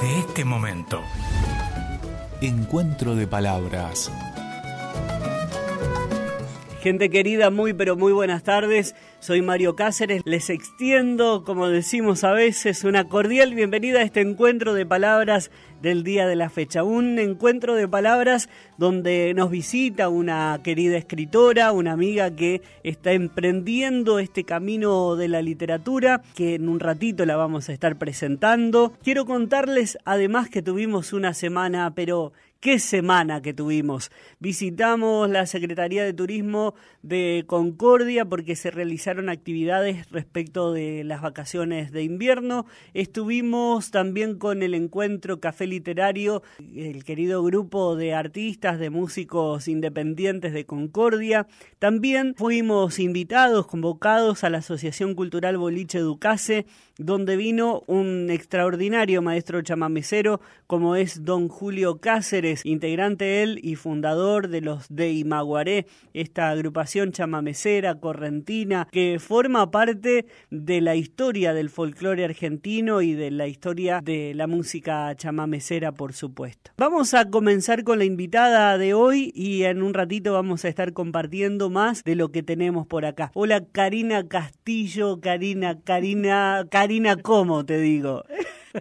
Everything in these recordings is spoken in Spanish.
de este momento. Encuentro de palabras. Gente querida, muy pero muy buenas tardes. Soy Mario Cáceres. Les extiendo, como decimos a veces, una cordial bienvenida a este encuentro de palabras del día de la fecha. Un encuentro de palabras donde nos visita una querida escritora, una amiga que está emprendiendo este camino de la literatura, que en un ratito la vamos a estar presentando. Quiero contarles además que tuvimos una semana, pero Qué semana que tuvimos. Visitamos la Secretaría de Turismo de Concordia porque se realizaron actividades respecto de las vacaciones de invierno. Estuvimos también con el encuentro Café Literario, el querido grupo de artistas, de músicos independientes de Concordia. También fuimos invitados, convocados a la Asociación Cultural Boliche Educase donde vino un extraordinario maestro chamamecero como es don Julio Cáceres, integrante él y fundador de los de Imaguaré, esta agrupación chamamecera correntina que forma parte de la historia del folclore argentino y de la historia de la música chamamecera, por supuesto. Vamos a comenzar con la invitada de hoy y en un ratito vamos a estar compartiendo más de lo que tenemos por acá. Hola Karina Castillo, Karina, Karina, Karina. Karina cómo, te digo.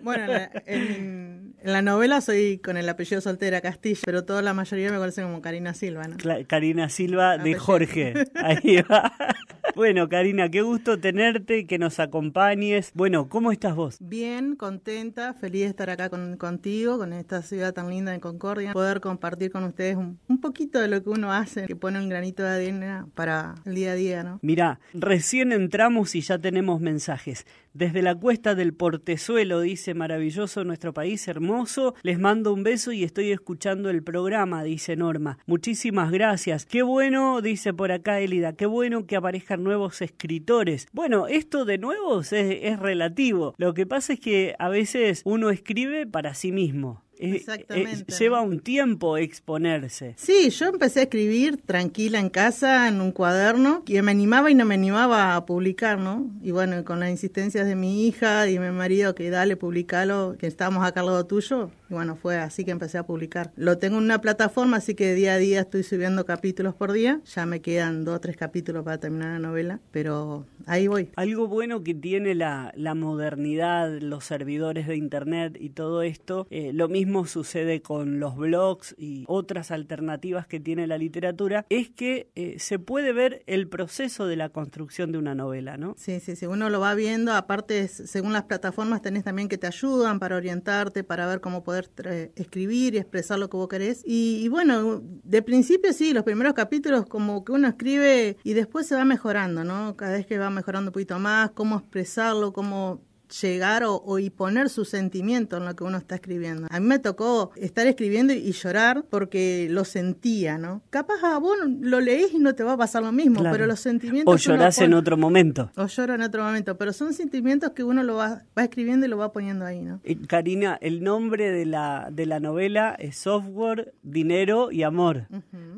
Bueno, en, la novela soy con el apellido soltera Castillo, pero toda la mayoría me conocen como Karina Silva, ¿no? Karina Silva de Jorge. Ahí va. Bueno, Karina, qué gusto tenerte, que nos acompañes. Bueno, ¿cómo estás vos? Bien, contenta, feliz de estar acá con, contigo, con esta ciudad tan linda de Concordia, poder compartir con ustedes un, poquito de lo que uno hace, que pone un granito de arena para el día a día, ¿no? Mirá, recién entramos y ya tenemos mensajes. Desde la cuesta del Portezuelo dice, maravilloso nuestro país, hermoso. Les mando un beso y estoy escuchando el programa, dice Norma. Muchísimas gracias. Qué bueno, dice por acá Elida, qué bueno que aparezcan nuevos escritores. Bueno, esto de nuevos es, es relativo. Lo que pasa es que a veces uno escribe para sí mismo. Eh, Exactamente. lleva un tiempo exponerse. Sí, yo empecé a escribir tranquila en casa, en un cuaderno, que me animaba y no me animaba a publicar, ¿no? Y bueno, con las insistencias de mi hija y mi marido, que dale, publicalo, que estábamos a cargo tuyo, y bueno, fue así que empecé a publicar. Lo tengo en una plataforma, así que día a día estoy subiendo capítulos por día, ya me quedan dos o tres capítulos para terminar la novela, pero ahí voy. Algo bueno que tiene la, modernidad, los servidores de Internet y todo esto, eh, lo mismo sucede con los blogs y otras alternativas que tiene la literatura, es que eh, se puede ver el proceso de la construcción de una novela, ¿no? Sí, sí, sí, uno lo va viendo, aparte según las plataformas tenés también que te ayudan para orientarte, para ver cómo poder eh, escribir y expresar lo que vos querés. Y, y bueno, de principio sí, los primeros capítulos como que uno escribe y después se va mejorando, ¿no? Cada vez que va mejorando un poquito más, cómo expresarlo, cómo llegar o, y poner su sentimiento en lo que uno está escribiendo. A mí me tocó estar escribiendo y, llorar porque lo sentía, ¿no? Capaz a vos lo leís y no te va a pasar lo mismo, pero los sentimientos... O llorás en otro momento. O lloro en otro momento, pero son sentimientos que uno lo va, escribiendo y lo va poniendo ahí, ¿no? Y, eh, Karina, el nombre de la, novela es Software, Dinero y Amor.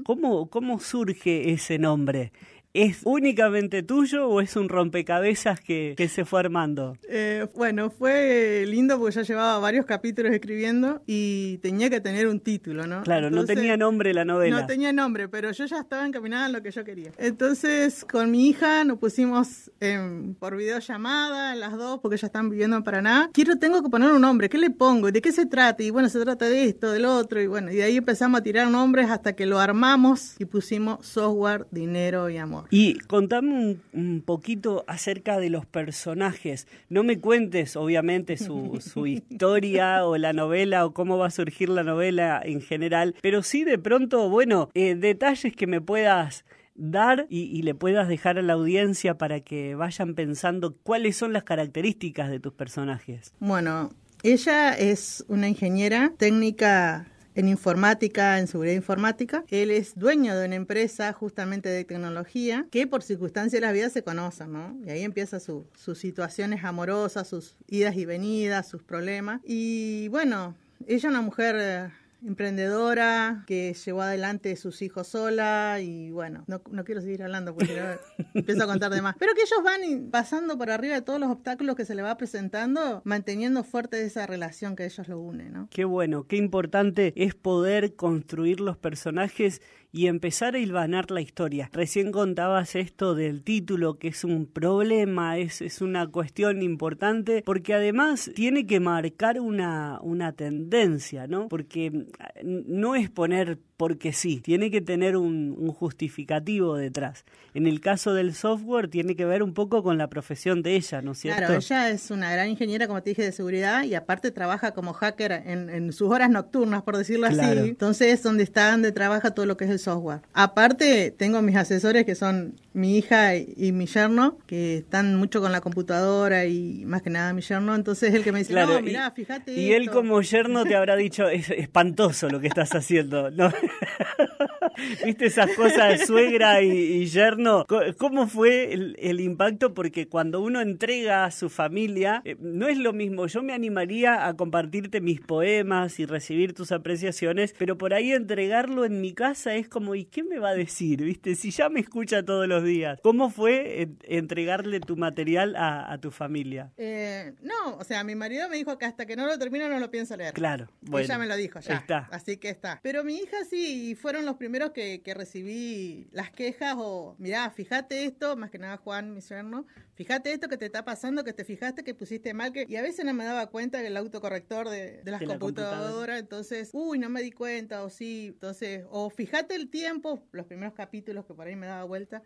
¿Cómo, ¿Cómo surge ese nombre? ¿Es únicamente tuyo o es un rompecabezas que, se fue armando? Eh, bueno, fue lindo porque ya llevaba varios capítulos escribiendo y tenía que tener un título, ¿no? Claro, no tenía nombre la novela. No tenía nombre, pero yo ya estaba encaminada en lo que yo quería. Entonces, con mi hija nos pusimos por videollamada, las dos, porque ya están viviendo en Paraná. Quiero, tengo que poner un nombre, ¿qué le pongo? ¿De qué se trata? Y bueno, se trata de esto, del otro, y bueno, y de ahí empezamos a tirar nombres hasta que lo armamos y pusimos software, dinero y amor. Y contame un, poquito acerca de los personajes. No me cuentes, obviamente, su, historia o la novela o cómo va a surgir la novela en general, pero sí de pronto, bueno, eh, detalles que me puedas dar y, le puedas dejar a la audiencia para que vayan pensando cuáles son las características de tus personajes. Bueno, ella es una ingeniera técnica en informática, en seguridad informática. Él es dueño de una empresa justamente de tecnología que por circunstancias de la vida se conoce, ¿no? Y ahí empieza sus situaciones amorosas, sus idas y venidas, sus problemas. Y bueno, ella es una mujer eh, emprendedora que llevó adelante sus hijos sola y bueno, no, quiero seguir hablando porque empiezo a contar de más. Pero que ellos van pasando por arriba de todos los obstáculos que se le va presentando, manteniendo fuerte esa relación que ellos lo une, Qué bueno, qué importante es poder construir los personajes y empezar a hilvanar la historia. Recién contabas esto del título, que es un problema, es, una cuestión importante, porque además tiene que marcar una, una tendencia, ¿no? Porque mm, no es poner porque sí, tiene que tener un, justificativo detrás. En el caso del software tiene que ver un poco con la profesión de ella, ¿no es cierto? Claro, ella es una gran ingeniera, como te dije, de seguridad y aparte trabaja como hacker en, sus horas nocturnas, por decirlo así. Entonces, donde está, donde trabaja todo lo que es el software. Aparte, tengo mis asesores que son mi hija y, mi yerno, que están mucho con la computadora y más que nada mi yerno. Entonces, el que me dice, no, mirá, fíjate. Y él como yerno te habrá dicho, es espantoso lo que estás haciendo. No. ¿Viste esas cosas de suegra y, yerno? ¿Cómo fue el, impacto? Porque cuando uno entrega a su familia, eh, no es lo mismo. Yo me animaría a compartirte mis poemas y recibir tus apreciaciones, pero por ahí entregarlo en mi casa es como, ¿y qué me va a decir? ¿Viste? Si ya me escucha todos los días. ¿Cómo fue entregarle tu material a, tu familia? Eh, no, o sea, mi marido me dijo que hasta que no lo termino no lo pienso leer. Claro, bueno. Ella me lo dijo ya. Así que está. Pero mi hija sí y fueron los primeros que, recibí las quejas o, mirá, fíjate esto, más que nada Juan, mi suerno fíjate esto que te está pasando, que te fijaste que pusiste mal, que... y a veces no me daba cuenta que el autocorrector de, las computadoras, entonces, uy, no me di cuenta, o sí, entonces, o fíjate el tiempo, los primeros capítulos que por ahí me daba vuelta,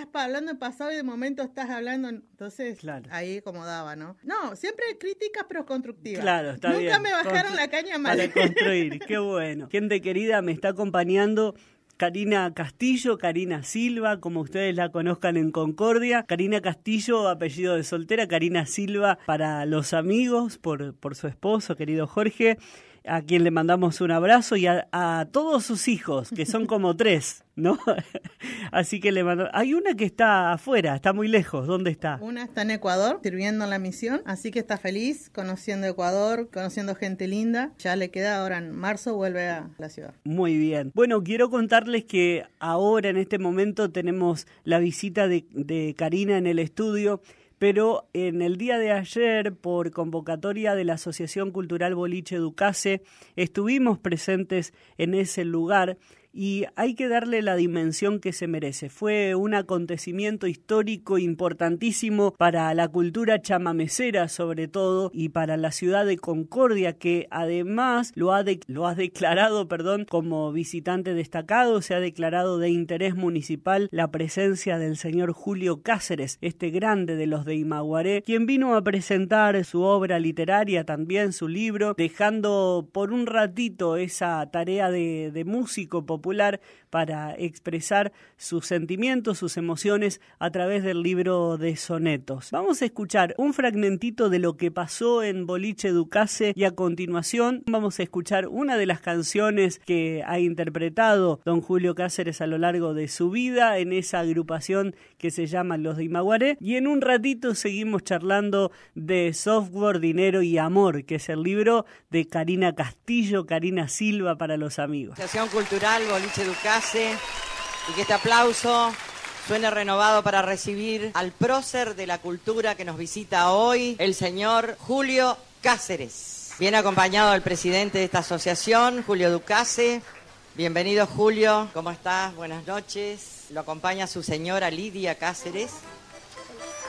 estás hablando en pasado y de momento estás hablando, entonces ahí como daba, ¿no? No, siempre críticas pero constructivas. Claro, está bien. Nunca me bajaron la caña mal. Para construir, qué bueno. Gente querida, me está acompañando Karina Castillo, Karina Silva, como ustedes la conozcan en Concordia. Karina Castillo, apellido de soltera, Karina Silva para los amigos, por, por su esposo, querido Jorge a quien le mandamos un abrazo y a, todos sus hijos, que son como tres, ¿no? Así que le mandó. Hay una que está afuera, está muy lejos. ¿Dónde está? Una está en Ecuador, sirviendo en la misión. Así que está feliz, conociendo Ecuador, conociendo gente linda. Ya le queda ahora en marzo, vuelve a la ciudad. Muy bien. Bueno, quiero contarles que ahora en este momento tenemos la visita de, de Karina en el estudio pero en el día de ayer, por convocatoria de la Asociación Cultural Boliche Educase, estuvimos presentes en ese lugar y hay que darle la dimensión que se merece. Fue un acontecimiento histórico importantísimo para la cultura chamamesera sobre todo y para la ciudad de Concordia que además lo ha, lo ha declarado perdón, como visitante destacado, se ha declarado de interés municipal la presencia del señor Julio Cáceres, este grande de los de Imaguaré, quien vino a presentar su obra literaria, también su libro, dejando por un ratito esa tarea de, de músico popular para expresar sus sentimientos, sus emociones a través del libro de sonetos. Vamos a escuchar un fragmentito de lo que pasó en Boliche Ducase y a continuación vamos a escuchar una de las canciones que ha interpretado don Julio Cáceres a lo largo de su vida en esa agrupación que se llama Los de Imaguaré y en un ratito seguimos charlando de software, dinero y amor, que es el libro de Karina Castillo, Karina Silva para los amigos. Cultural Boliche Ducase, y que este aplauso suene renovado para recibir al prócer de la cultura que nos visita hoy, el señor Julio Cáceres. Bien acompañado del presidente de esta asociación, Julio Ducase. Bienvenido Julio, ¿cómo estás? Buenas noches. Lo acompaña su señora Lidia Cáceres.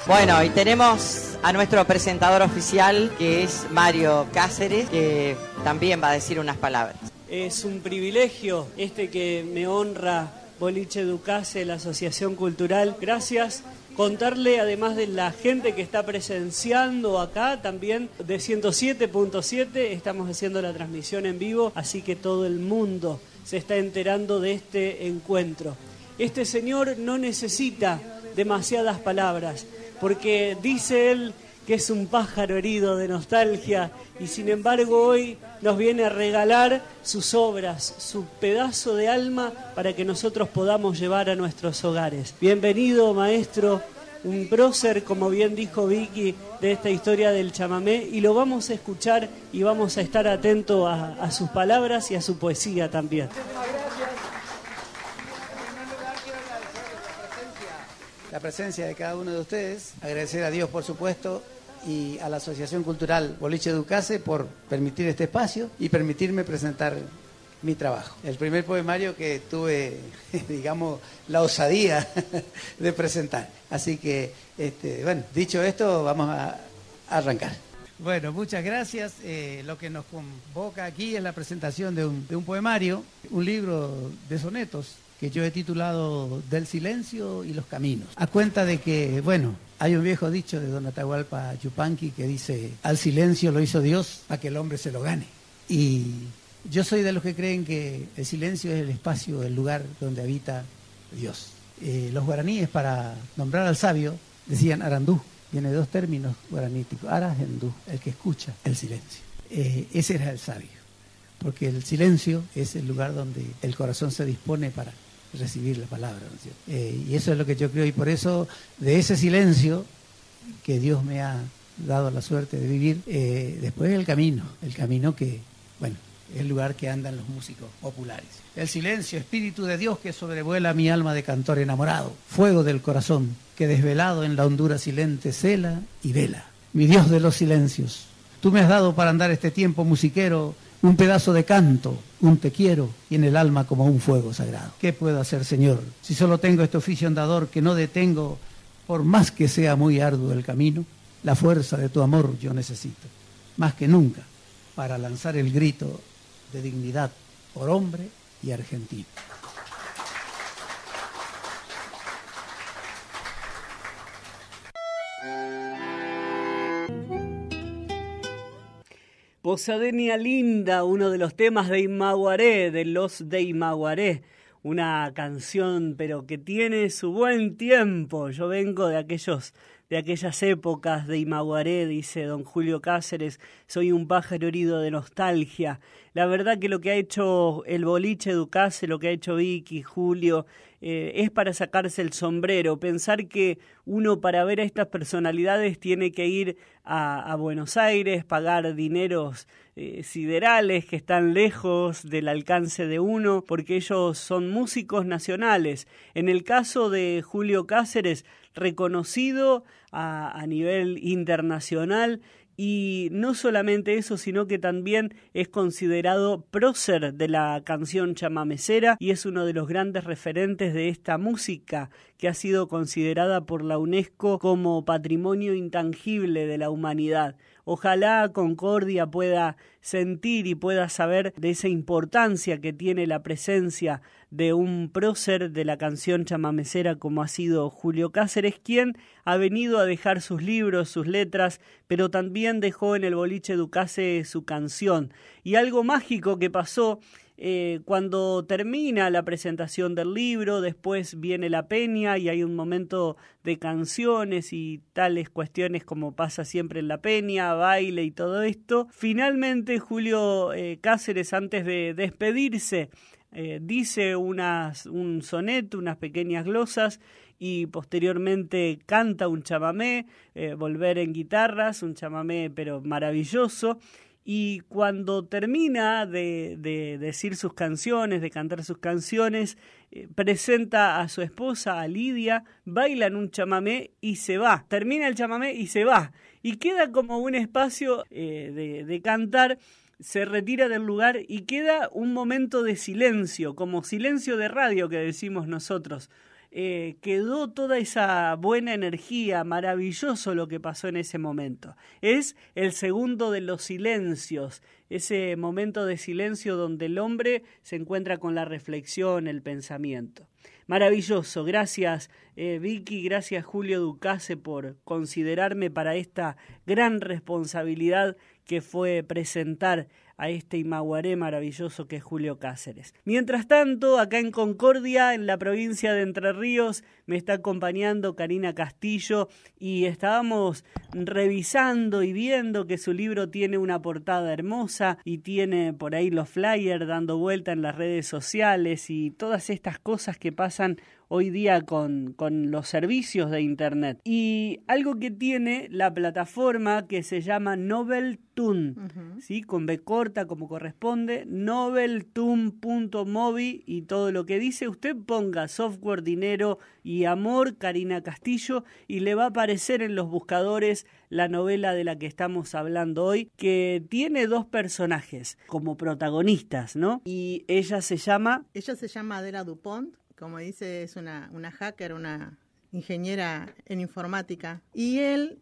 Bueno, y tenemos a nuestro presentador oficial, que es Mario Cáceres, que también va a decir unas palabras. Es un privilegio este que me honra Boliche Ducase, la Asociación Cultural. Gracias. Contarle, además de la gente que está presenciando acá, también de 107.7 estamos haciendo la transmisión en vivo, así que todo el mundo se está enterando de este encuentro. Este señor no necesita demasiadas palabras, porque dice él que es un pájaro herido de nostalgia y sin embargo hoy nos viene a regalar sus obras, su pedazo de alma para que nosotros podamos llevar a nuestros hogares. Bienvenido maestro, un prócer, como bien dijo Vicky, de esta historia del chamamé y lo vamos a escuchar y vamos a estar atentos a, a sus palabras y a su poesía también. la presencia de cada uno de ustedes, agradecer a Dios por supuesto y a la Asociación Cultural Boliche Educase por permitir este espacio y permitirme presentar mi trabajo. El primer poemario que tuve, digamos, la osadía de presentar. Así que, este, bueno, dicho esto, vamos a arrancar. Bueno, muchas gracias. Eh, lo que nos convoca aquí es la presentación de un, de un poemario, un libro de sonetos que yo he titulado Del silencio y los caminos, a cuenta de que, bueno, hay un viejo dicho de Don Atahualpa Yupanqui que dice, al silencio lo hizo Dios para que el hombre se lo gane. Y yo soy de los que creen que el silencio es el espacio, el lugar donde habita Dios. Eh, los guaraníes, para nombrar al sabio, decían arandú. Tiene dos términos guaraníticos, arandú, el que escucha el silencio. Eh, ese era el sabio, porque el silencio es el lugar donde el corazón se dispone para recibir la palabra. Eh, y eso es lo que yo creo. Y por eso, de ese silencio que Dios me ha dado la suerte de vivir, eh, después el camino, el camino que, bueno, es el lugar que andan los músicos populares. El silencio, espíritu de Dios que sobrevuela mi alma de cantor enamorado, fuego del corazón que desvelado en la hondura silente cela y vela. Mi Dios de los silencios, tú me has dado para andar este tiempo musiquero un pedazo de canto, un te quiero y en el alma como un fuego sagrado. ¿Qué puedo hacer, Señor? Si solo tengo este oficio andador que no detengo, por más que sea muy arduo el camino, la fuerza de tu amor yo necesito, más que nunca, para lanzar el grito de dignidad por hombre y argentino. Posadenia Linda, uno de los temas de Imaguaré, de los de Imaguaré. Una canción, pero que tiene su buen tiempo. Yo vengo de aquellos de aquellas épocas de Imaguaré, dice don Julio Cáceres, soy un pájaro herido de nostalgia. La verdad que lo que ha hecho el boliche Ducase, lo que ha hecho Vicky, Julio, eh, es para sacarse el sombrero. Pensar que uno para ver a estas personalidades tiene que ir a, Buenos Aires, pagar dineros eh, siderales que están lejos del alcance de uno, porque ellos son músicos nacionales. En el caso de Julio Cáceres, reconocido a, nivel internacional y no solamente eso, sino que también es considerado prócer de la canción chamamecera y es uno de los grandes referentes de esta música que ha sido considerada por la UNESCO como patrimonio intangible de la humanidad. Ojalá Concordia pueda sentir y pueda saber de esa importancia que tiene la presencia de un prócer de la canción chamamecera como ha sido Julio Cáceres, quien ha venido a dejar sus libros, sus letras, pero también dejó en el boliche Ducase su canción. Y algo mágico que pasó eh, cuando termina la presentación del libro, después viene la peña y hay un momento de canciones y tales cuestiones como pasa siempre en la peña, baile y todo esto. Finalmente, Julio eh, Cáceres, antes de despedirse, eh, dice unas, un soneto, unas pequeñas glosas y posteriormente canta un chamamé, volver en guitarras, un chamamé pero maravilloso y cuando termina de, decir sus canciones, de cantar sus canciones, eh, presenta a su esposa, a Lidia, bailan un chamamé y se va. Termina el chamamé y se va. Y queda como un espacio eh, de cantar se retira del lugar y queda un momento de silencio, como silencio de radio que decimos nosotros, eh, quedó toda esa buena energía, maravilloso lo que pasó en ese momento. Es el segundo de los silencios, ese momento de silencio donde el hombre se encuentra con la reflexión, el pensamiento. Maravilloso, gracias eh, Vicky, gracias Julio Ducase por considerarme para esta gran responsabilidad que fue presentar a este Imaguaré maravilloso que es Julio Cáceres. Mientras tanto, acá en Concordia, en la provincia de Entre Ríos, me está acompañando Karina Castillo y estábamos revisando y viendo que su libro tiene una portada hermosa y tiene por ahí los flyers dando vuelta en las redes sociales y todas estas cosas que pasan hoy día con, con los servicios de Internet. Y algo que tiene la plataforma que se llama Noveltoon, ¿sí? con B corta como corresponde, noveltoon.mobi y todo lo que dice. Usted ponga software, dinero y amor, Karina Castillo, y le va a aparecer en los buscadores la novela de la que estamos hablando hoy, que tiene dos personajes como protagonistas, ¿no? Y ella se llama... Ella se llama Adela Dupont como dice, es una, una hacker, una ingeniera en informática. Y él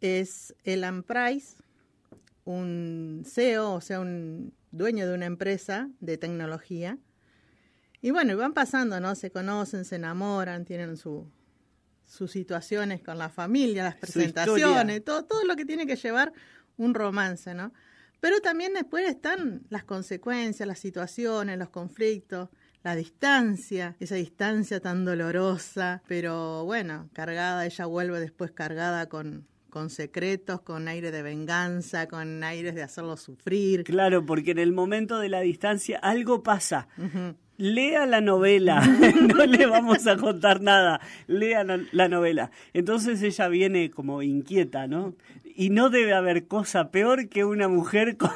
es Elan Price, un CEO, o sea, un dueño de una empresa de tecnología. Y bueno, van pasando, ¿no? Se conocen, se enamoran, tienen sus situaciones con la familia, las presentaciones, todo, todo lo que tiene que llevar un romance, ¿no? Pero también después están las consecuencias, las situaciones, los conflictos la distancia, esa distancia tan dolorosa, pero bueno, cargada, ella vuelve después cargada con, con secretos, con aire de venganza, con aires de hacerlo sufrir. Claro, porque en el momento de la distancia algo pasa lea la novela, no le vamos a contar nada, lea la, novela. Entonces ella viene como inquieta, ¿no? Y no debe haber cosa peor que una mujer con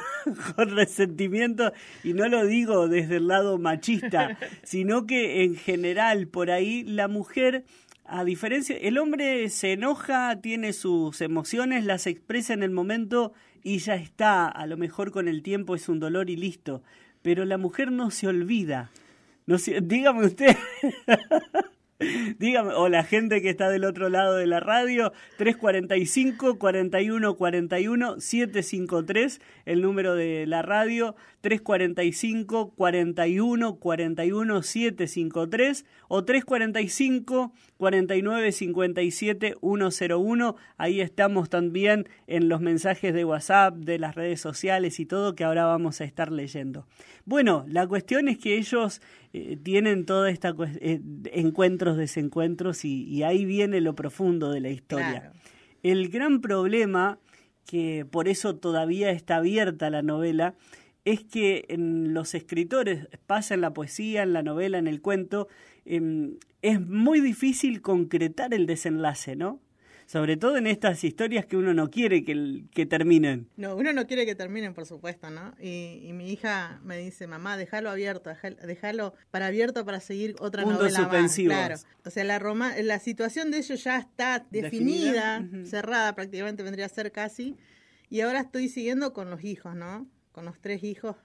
resentimiento, y no lo digo desde el lado machista, sino que en general por ahí la mujer... A diferencia, el hombre se enoja, tiene sus emociones, las expresa en el momento y ya está. A lo mejor con el tiempo es un dolor y listo. Pero la mujer no se olvida dígame usted. o la gente que está del otro lado de la radio, 345 41 41 753, el número de la radio, 345 41 41 753 o 345 49 57 101. Ahí estamos también en los mensajes de WhatsApp, de las redes sociales y todo que ahora vamos a estar leyendo. Bueno, la cuestión es que ellos eh, tienen toda esta eh, encuentros, desencuentros y, ahí viene lo profundo de la historia. El gran problema, que por eso todavía está abierta la novela, es que en los escritores, pasa en la poesía, en la novela, en el cuento, em, es muy difícil concretar el desenlace, ¿no? sobre todo en estas historias que uno no quiere que, que terminen. No, uno no quiere que terminen, por supuesto, ¿no? Y, mi hija me dice, mamá, déjalo abierto, déjalo para abierto para seguir otra novela suspensivos. Más. Claro. O sea, la, Roma, la situación de ellos ya está definida, cerrada prácticamente, vendría a ser casi. Y ahora estoy siguiendo con los hijos, ¿no? Con los tres hijos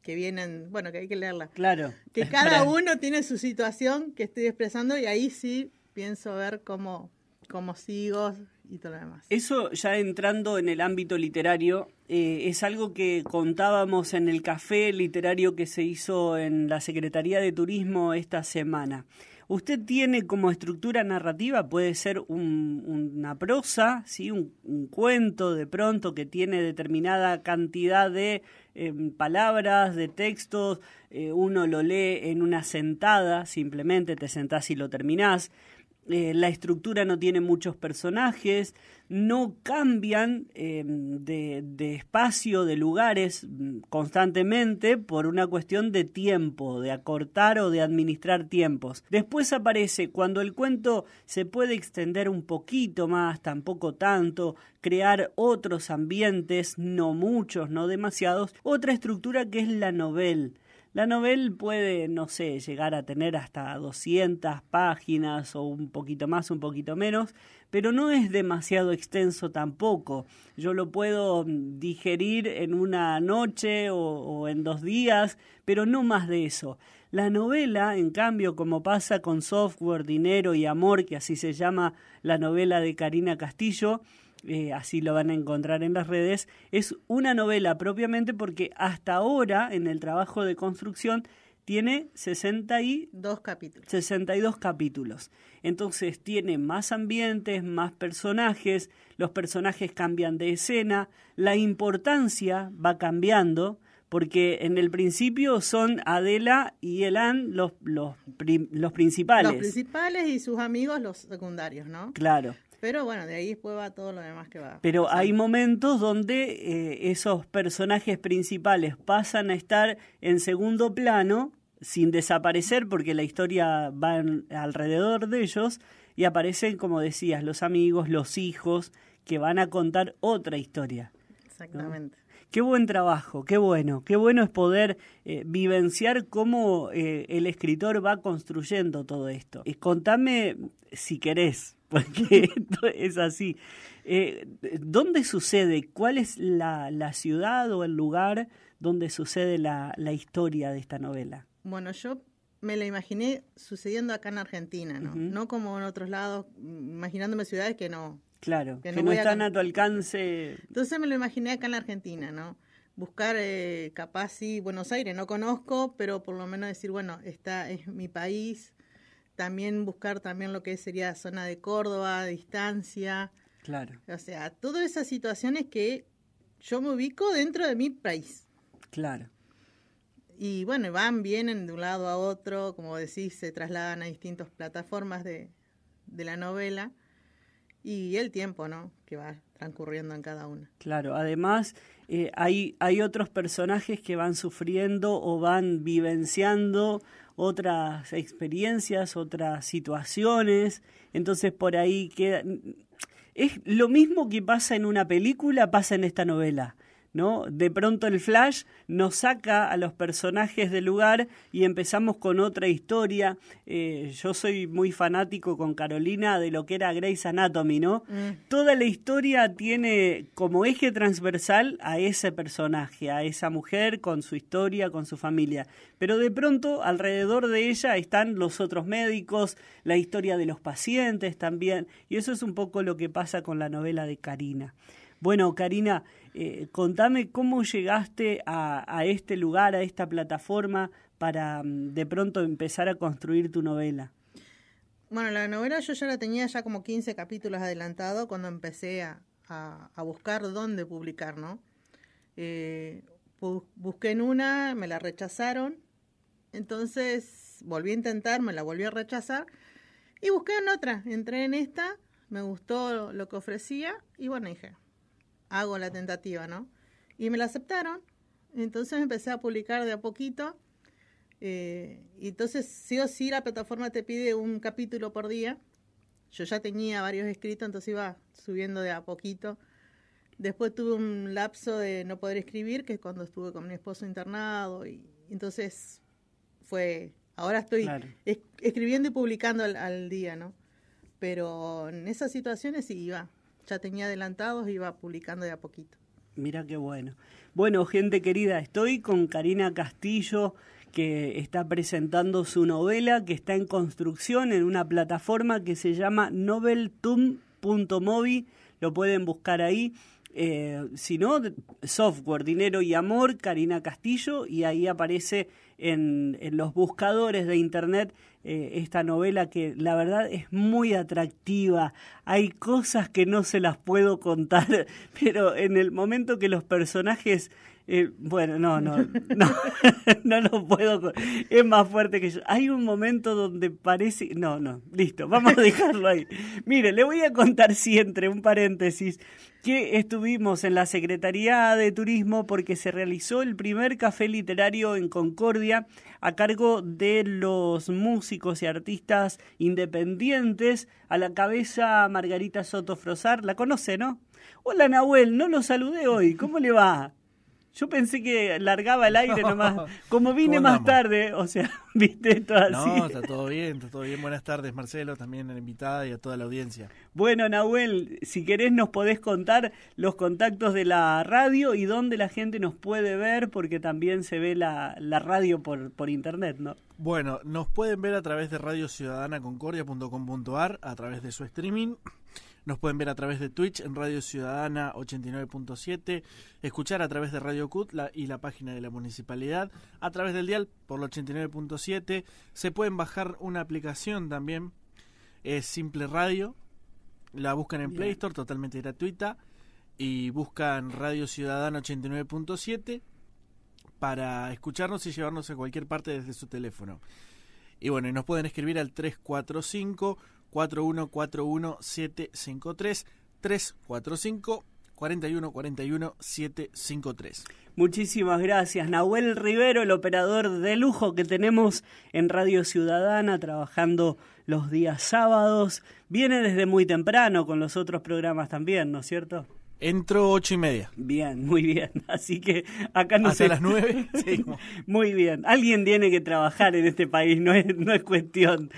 que vienen, bueno, que hay que leerla. Claro. Que cada uno tiene su situación que estoy expresando y ahí sí pienso ver cómo como sigo y todo lo demás. Eso ya entrando en el ámbito literario, eh, es algo que contábamos en el café literario que se hizo en la Secretaría de Turismo esta semana. Usted tiene como estructura narrativa, puede ser una prosa, ¿sí? Un, cuento de pronto que tiene determinada cantidad de em, palabras, de textos, eh, uno lo lee en una sentada, simplemente te sentás y lo terminás. Eh, la estructura no tiene muchos personajes, no cambian eh, de, de, espacio, de lugares mm, constantemente por una cuestión de tiempo, de acortar o de administrar tiempos. Después aparece cuando el cuento se puede extender un poquito más, tampoco tanto, crear otros ambientes, no muchos, no demasiados, otra estructura que es la novela la novela puede, no sé, llegar a tener hasta 200 páginas o un poquito más, un poquito menos, pero no es demasiado extenso tampoco. Yo lo puedo mm, digerir en una noche o, o en dos días, pero no más de eso. La novela, en cambio, como pasa con Software, Dinero y Amor, que así se llama la novela de Karina Castillo, eh, así lo van a encontrar en las redes, es una novela propiamente porque hasta ahora en el trabajo de construcción tiene 62 capítulos. 62 capítulos. Entonces tiene más ambientes, más personajes, los personajes cambian de escena, la importancia va cambiando, porque en el principio son Adela y Elan los, los, los principales. Los principales y sus amigos los secundarios, ¿no? Claro. Pero bueno, de ahí después va todo lo demás que va. Pero hay momentos donde eh, esos personajes principales pasan a estar en segundo plano, sin desaparecer, porque la historia va alrededor de ellos, y aparecen, como decías, los amigos, los hijos, que van a contar otra historia. Exactamente. Qué buen trabajo, qué bueno, qué bueno es poder eh, vivenciar cómo eh, el escritor va construyendo todo esto. Y contame, si querés, porque esto es así. Eh, ¿Dónde sucede? ¿Cuál es la, ciudad o el lugar donde sucede la, historia de esta novela? Bueno, yo me la imaginé sucediendo acá en Argentina, ¿no? No como en otros lados, imaginándome ciudades que no. Claro, que no, están a... tu alcance. Entonces me lo imaginé acá en Argentina, ¿no? buscar eh, capaz sí Buenos Aires, no conozco, pero por lo menos decir, bueno, esta es mi país, también buscar también lo que sería zona de Córdoba, distancia. Claro. O sea, todas esas situaciones que yo me ubico dentro de mi país. Claro. Y bueno, van, vienen de un lado a otro, como decís, se trasladan a distintas plataformas de, la novela y el tiempo, ¿no? Que va transcurriendo en cada una. Claro, además eh, hay, hay otros personajes que van sufriendo o van vivenciando otras experiencias, otras situaciones. Entonces por ahí queda... Es lo mismo que pasa en una película, pasa en esta novela. De pronto el flash nos saca a los personajes del lugar y empezamos con otra historia. Eh, yo soy muy fanático con Carolina de lo que era Grey's Anatomy, ¿no? Mm. Toda la historia tiene como eje transversal a ese personaje, a esa mujer con su historia, con su familia. Pero de pronto alrededor de ella están los otros médicos, la historia de los pacientes también. Y eso es un poco lo que pasa con la novela de Karina. Bueno, Karina, eh, contame cómo llegaste a, este lugar, a esta plataforma, para mm, de pronto empezar a construir tu novela. Bueno, la novela yo ya la tenía ya como 15 capítulos adelantado cuando empecé a, buscar dónde publicar, ¿no? Eh, busqué en una, me la rechazaron, entonces volví a intentar, me la volví a rechazar y busqué en otra, entré en esta, me gustó lo que ofrecía y bueno, dije, hago la tentativa, ¿no? Y me la aceptaron. Entonces empecé a publicar de a poquito. Eh, y entonces, sí o sí, la plataforma te pide un capítulo por día. Yo ya tenía varios escritos, entonces iba subiendo de a poquito. Después tuve un lapso de no poder escribir, que es cuando estuve con mi esposo internado. Y entonces fue. Ahora estoy escribiendo y publicando al, al, día, ¿no? Pero en esas situaciones sí iba ya tenía adelantados, y iba publicando de a poquito. Mira qué bueno. Bueno, gente querida, estoy con Karina Castillo, que está presentando su novela, que está en construcción en una plataforma que se llama noveltum.movi. Lo pueden buscar ahí. Eh, si no, software, dinero y amor, Karina Castillo, y ahí aparece en, los buscadores de Internet eh, esta novela que la verdad es muy atractiva. Hay cosas que no se las puedo contar, pero en el momento que los personajes bueno, no, no, no, no lo puedo. Es más fuerte que yo. Hay un momento donde parece. No, no, listo, vamos a dejarlo ahí. Mire, le voy a contar, siempre entre un paréntesis, que estuvimos en la Secretaría de Turismo porque se realizó el primer café literario en Concordia a cargo de los músicos y artistas independientes, a la cabeza Margarita Soto Frosar. La conoce, ¿no? Hola Nahuel, no lo saludé hoy, ¿cómo le va? Yo pensé que largaba el aire nomás. Como vine más tarde, o sea, viste todo así. No, está todo bien, está todo bien. Buenas tardes, Marcelo, también a la invitada y a toda la audiencia. Bueno, Nahuel, si querés nos podés contar los contactos de la radio y dónde la gente nos puede ver, porque también se ve la, radio por, por internet, ¿no? Bueno, nos pueden ver a través de radiociudadanaconcordia.com.ar, a través de su streaming nos pueden ver a través de Twitch en Radio Ciudadana 89.7, escuchar a través de Radio CUT y la página de la municipalidad, a través del dial por la 89.7. Se pueden bajar una aplicación también, es Simple Radio. La buscan en Play Store, totalmente gratuita. Y buscan Radio Ciudadana 89.7 para escucharnos y llevarnos a cualquier parte desde su teléfono. Y bueno, nos pueden escribir al 345 4141-753, 345 41 753. Muchísimas gracias, Nahuel Rivero, el operador de lujo que tenemos en Radio Ciudadana, trabajando los días sábados. Viene desde muy temprano con los otros programas también, ¿no es cierto? Entro ocho y media. Bien, muy bien. Así que acá no Hasta las nueve. sí. Muy bien. Alguien tiene que trabajar en este país, no es, no es cuestión.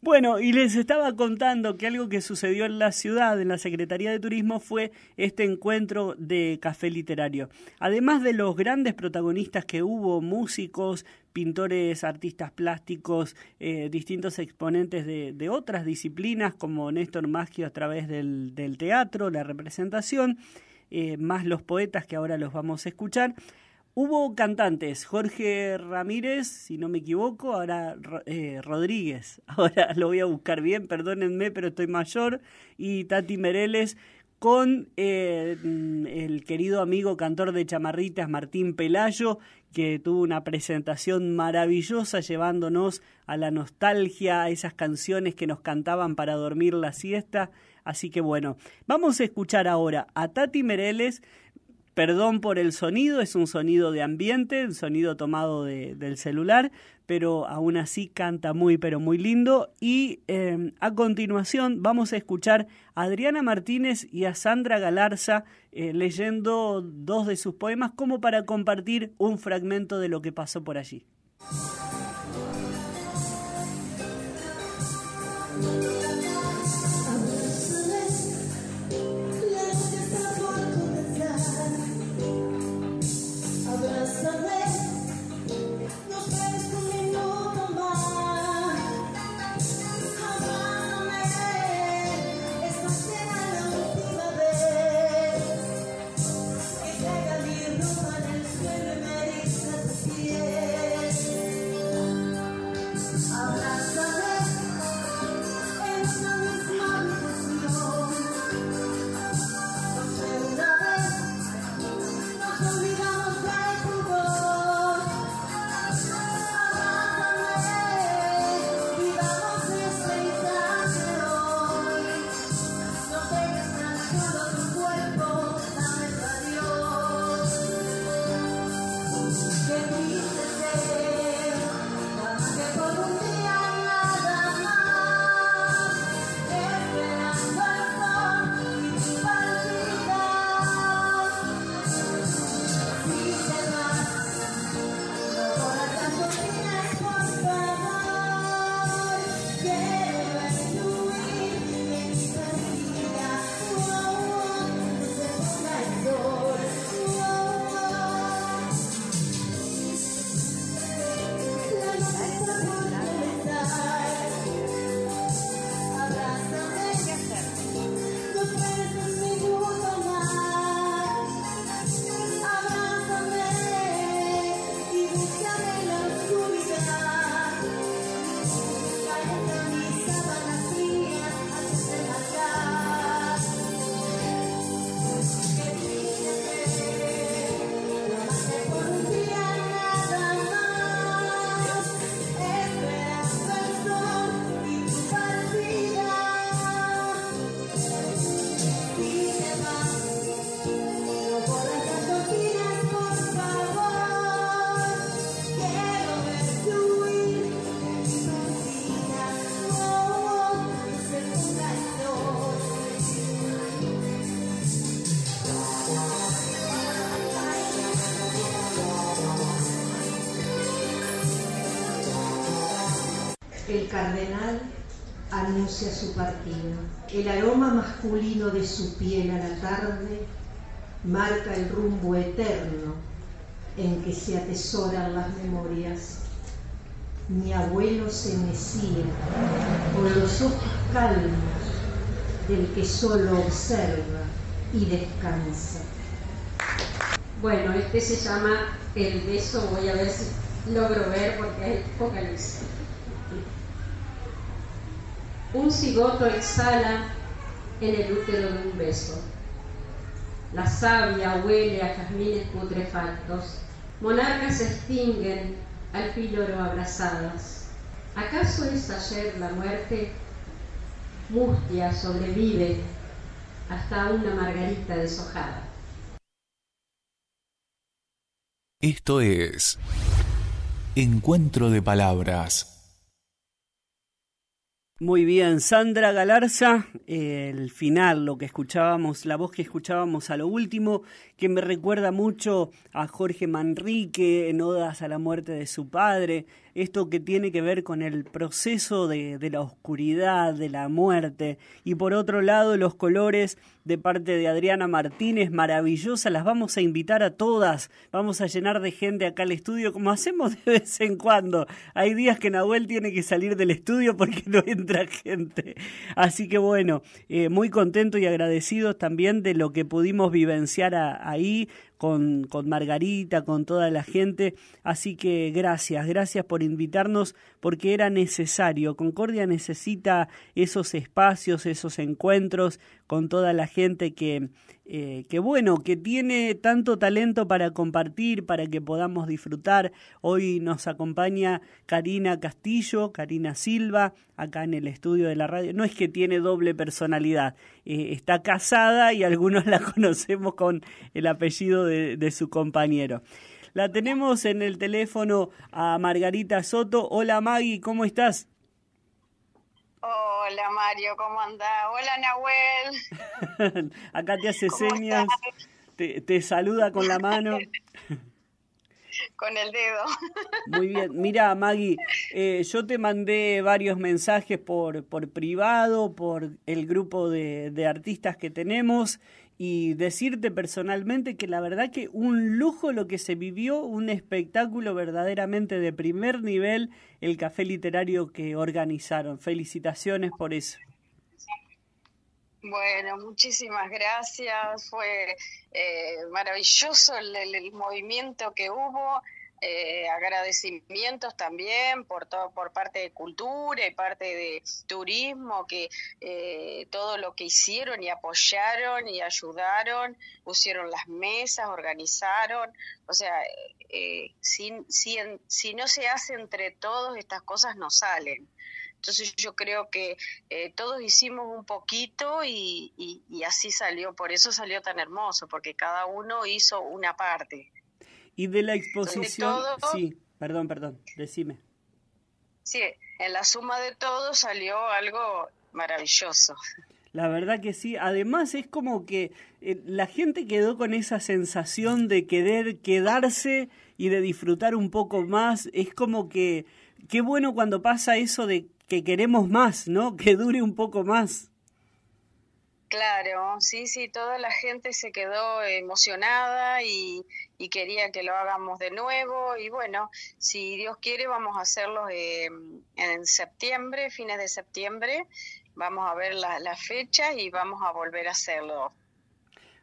Bueno, y les estaba contando que algo que sucedió en la ciudad, en la Secretaría de Turismo, fue este encuentro de café literario. Además de los grandes protagonistas que hubo, músicos, pintores, artistas plásticos, eh, distintos exponentes de, otras disciplinas, como Néstor Maschio a través del, teatro, la representación, eh, más los poetas que ahora los vamos a escuchar. Hubo cantantes, Jorge Ramírez, si no me equivoco, ahora eh, Rodríguez, ahora lo voy a buscar bien, perdónenme, pero estoy mayor, y Tati Mereles con eh, mm, el querido amigo cantor de chamarritas Martín Pelayo, que tuvo una presentación maravillosa llevándonos a la nostalgia, a esas canciones que nos cantaban para dormir la siesta. Así que bueno, vamos a escuchar ahora a Tati Mereles Perdón por el sonido, es un sonido de ambiente, un sonido tomado del celular, pero aún así canta muy, pero muy lindo. Y em, a continuación vamos a escuchar a Adriana Martínez y a Sandra Galarza eh, leyendo dos de sus poemas como para compartir un fragmento de lo que pasó por allí. cardenal anuncia su partida. El aroma masculino de su piel a la tarde marca el rumbo eterno en que se atesoran las memorias. Mi abuelo se sigue con los ojos calmos del que solo observa y descansa. Bueno, este se llama El beso, voy a ver si logro ver porque es apocalipsis un cigoto exhala en el útero de un beso. La savia huele a jazmines putrefactos, monarcas se extinguen al píloro abrazadas. ¿Acaso es ayer la muerte? Mustia sobrevive hasta una margarita deshojada. Esto es Encuentro de Palabras. Muy bien, Sandra Galarza, el final, lo que escuchábamos, la voz que escuchábamos a lo último, que me recuerda mucho a Jorge Manrique en Odas a la muerte de su padre, esto que tiene que ver con el proceso de, la oscuridad, de la muerte, y por otro lado los colores de parte de Adriana Martínez, maravillosa, las vamos a invitar a todas, vamos a llenar de gente acá al estudio, como hacemos de vez en cuando. Hay días que Nahuel tiene que salir del estudio porque no entra gente. Así que bueno, eh, muy contento y agradecidos también de lo que pudimos vivenciar ahí, con, con Margarita, con toda la gente. Así que gracias, gracias por invitarnos porque era necesario. Concordia necesita esos espacios, esos encuentros con toda la gente que eh, que bueno, que tiene tanto talento para compartir, para que podamos disfrutar. Hoy nos acompaña Karina Castillo, Karina Silva, acá en el estudio de la radio. No es que tiene doble personalidad, eh, está casada y algunos la conocemos con el apellido de, de su compañero. La tenemos en el teléfono a Margarita Soto. Hola Maggie, ¿cómo estás? Hola Mario, ¿cómo andás? Hola Nahuel. Acá te hace señas, te, te saluda con la mano. con el dedo. Muy bien. Mira, Maggie, eh, yo te mandé varios mensajes por, por privado, por el grupo de, de, artistas que tenemos, y decirte personalmente que la verdad que un lujo lo que se vivió, un espectáculo verdaderamente de primer nivel, el café literario que organizaron. Felicitaciones por eso. Bueno, muchísimas gracias. Fue eh, maravilloso el, el movimiento que hubo. Eh, agradecimientos también por todo por parte de cultura y parte de turismo que eh, todo lo que hicieron y apoyaron y ayudaron pusieron las mesas organizaron o sea eh, si, no se hace entre todos estas cosas no salen entonces yo creo que todos hicimos un poquito y, y, así salió, por eso salió tan hermoso, porque cada uno hizo una parte. Y de la exposición, sí, perdón, perdón, decime. Sí, en la suma de todo salió algo maravilloso. La verdad que sí, además es como que eh, la gente quedó con esa sensación de querer quedarse y de disfrutar un poco más, es como que qué bueno cuando pasa eso de que queremos más, ¿no? Que dure un poco más. Claro, sí, sí, toda la gente se quedó emocionada y, y quería que lo hagamos de nuevo y bueno, si Dios quiere vamos a hacerlo eh, en septiembre, fines de septiembre, vamos a ver la, fecha y vamos a volver a hacerlo.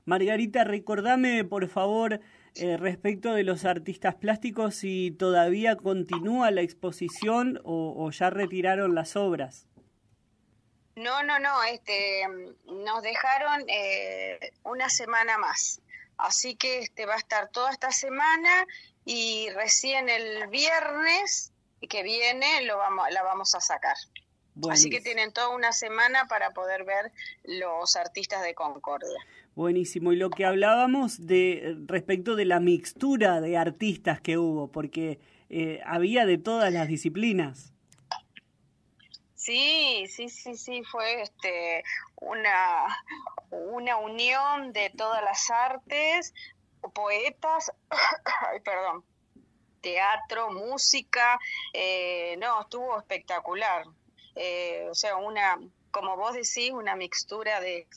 Margarita, recordame por favor eh, respecto de los artistas plásticos si todavía continúa la exposición o, ya retiraron las obras. No, no, no, este, nos dejaron eh, una semana más. Así que este va a estar toda esta semana y recién el viernes que viene lo vamos, la vamos a sacar. Así que tienen toda una semana para poder ver los artistas de Concordia. Buenísimo. Y lo que hablábamos de respecto de la mixtura de artistas que hubo, porque eh, había de todas las disciplinas. Sí, sí, sí, sí, fue este, una, una unión de todas las artes, poetas, ay, perdón, teatro, música, eh, no, estuvo espectacular. Eh, o sea, una, como vos decís, una mixtura de,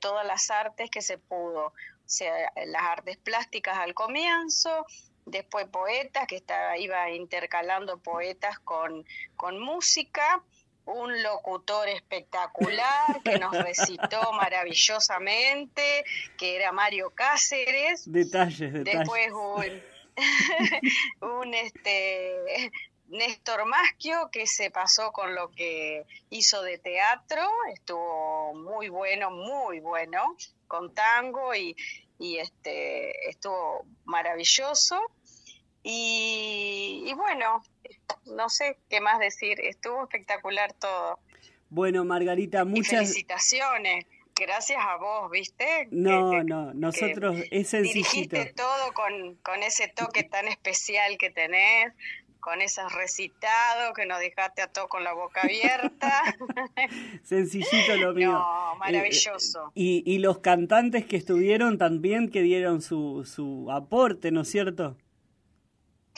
todas las artes que se pudo. O sea, las artes plásticas al comienzo, después poetas, que estaba, iba intercalando poetas con, con música, un locutor espectacular que nos recitó maravillosamente, que era Mario Cáceres. Detalles, detalles. Después un, este Néstor Maschio, que se pasó con lo que hizo de teatro, estuvo muy bueno, muy bueno, con tango y, este, estuvo maravilloso. y, bueno, no sé qué más decir, estuvo espectacular todo. Bueno, Margarita, muchas felicitaciones. Gracias a vos, ¿viste? No, no, nosotros es sencillito. todo con, ese toque tan especial que tenés, con esos recitados que nos dejaste a todos con la boca abierta. Sencillito lo mío. No, maravilloso. Eh, y, y los cantantes que estuvieron también que dieron su, su aporte, ¿no es cierto?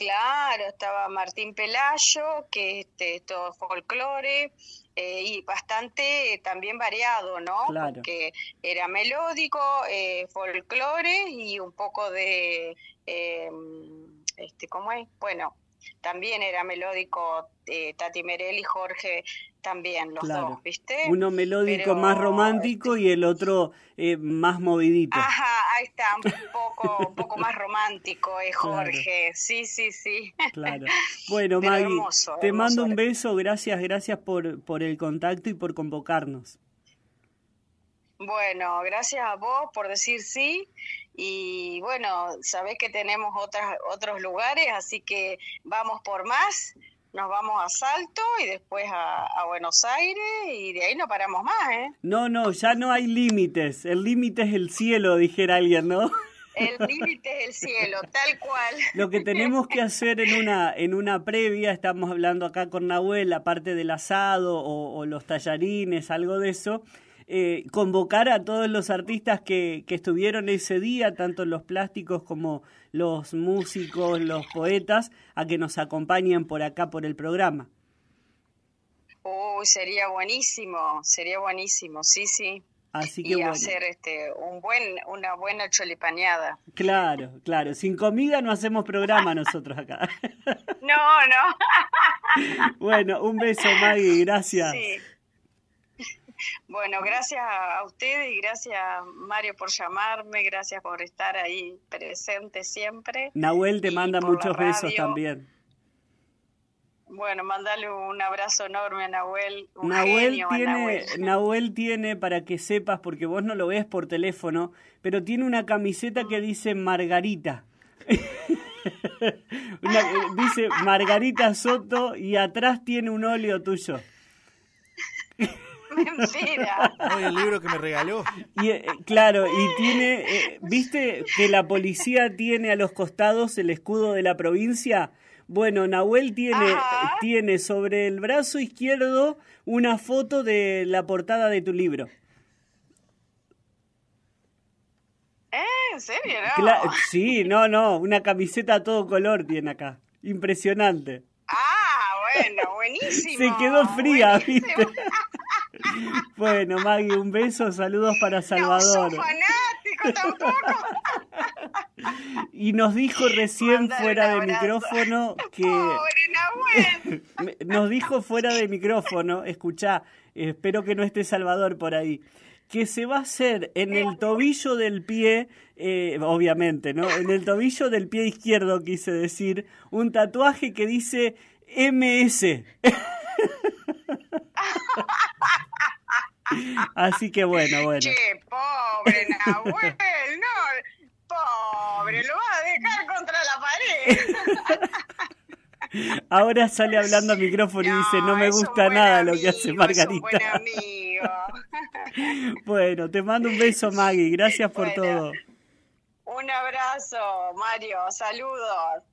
Claro, estaba Martín Pelayo, que este, todo folclore, eh, y bastante eh, también variado, ¿no? Claro. Porque era melódico, eh, folclore y un poco de, eh, este, ¿cómo es? Bueno, también era melódico eh, Tati y Jorge también, los dos, ¿viste? Uno melódico más romántico este y el otro eh, más movidito. Ajá, ahí está, un poco, poco más romántico eh, Jorge, sí, sí, sí. Claro. Bueno, Maggie, te mando un beso, gracias, gracias por, por el contacto y por convocarnos. Bueno, gracias a vos por decir sí y bueno, sabés que tenemos otras, otros lugares, así que vamos por más, nos vamos a Salto y después a, Buenos Aires y de ahí no paramos más, ¿eh? No, no, ya no hay límites, el límite es el cielo, dijera alguien, ¿no? El límite es el cielo, tal cual. Lo que tenemos que hacer en una, en una previa, estamos hablando acá con Nahuel, aparte del asado o los tallarines, algo de eso, eh, convocar a todos los artistas que, estuvieron ese día, tanto los plásticos como los músicos, los poetas, a que nos acompañen por acá, por el programa. Uy, sería buenísimo, sería buenísimo, sí, sí. Así que y hacer este, un buen, una buena cholipaneada. Claro, claro. Sin comida no hacemos programa nosotros acá. no, no. bueno, un beso, Maggie. Gracias. Bueno, gracias a ustedes y gracias Mario por llamarme, gracias por estar ahí presente siempre. Nahuel te manda muchos besos también. Bueno, mandale un abrazo enorme a Nahuel. Nahuel, tiene, tiene, para que sepas, porque vos no lo ves por teléfono, pero tiene una camiseta que dice Margarita. Eh, dice Margarita Soto y atrás tiene un óleo tuyo. Mentira. el libro que me regaló. Y, eh, claro, y tiene, eh, viste que la policía tiene a los costados el escudo de la provincia. Bueno, Nahuel tiene, tiene sobre el brazo izquierdo una foto de la portada de tu libro. ¿Eh? ¿En serio? sí, no, no, una camiseta a todo color tiene acá. Impresionante. Ah, bueno, buenísimo. Se quedó fría, ¿viste? Bueno, Maggie, un beso, saludos para Salvador. No, fanático tampoco. Y nos dijo recién fuera de micrófono que. Nos dijo fuera de micrófono, escucha, espero que no esté Salvador por ahí que se va a hacer en el tobillo del pie, eh, obviamente, ¿no? En el tobillo del pie izquierdo, quise decir, un tatuaje que dice MS. Así que bueno, bueno. Che, pobre Nahuel, no, pobre, lo va a dejar contra la pared. Ahora sale hablando a micrófono y dice, no me gusta nada lo que hace Margarita. Bueno, te mando un beso, Maggie. Gracias por todo. Un abrazo, Mario. Saludos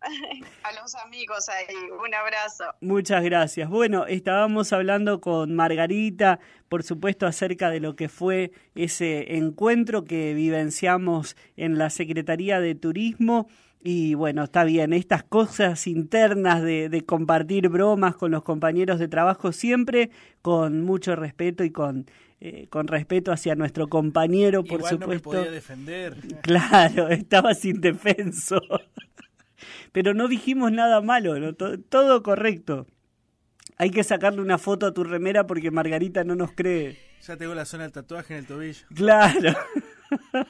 a los amigos ahí. Un abrazo. Muchas gracias. Bueno, estábamos hablando con Margarita, por supuesto, acerca de lo que fue ese encuentro que vivenciamos en la Secretaría de Turismo. Y bueno, está bien, estas cosas internas de, compartir bromas con los compañeros de trabajo, siempre con mucho respeto y con eh, con respeto hacia nuestro compañero, por Igual supuesto. No me podía defender. Claro, estaba sin defenso. Pero no dijimos nada malo, todo correcto. Hay que sacarle una foto a tu remera porque Margarita no nos cree. Ya tengo la zona del tatuaje en el tobillo. Claro.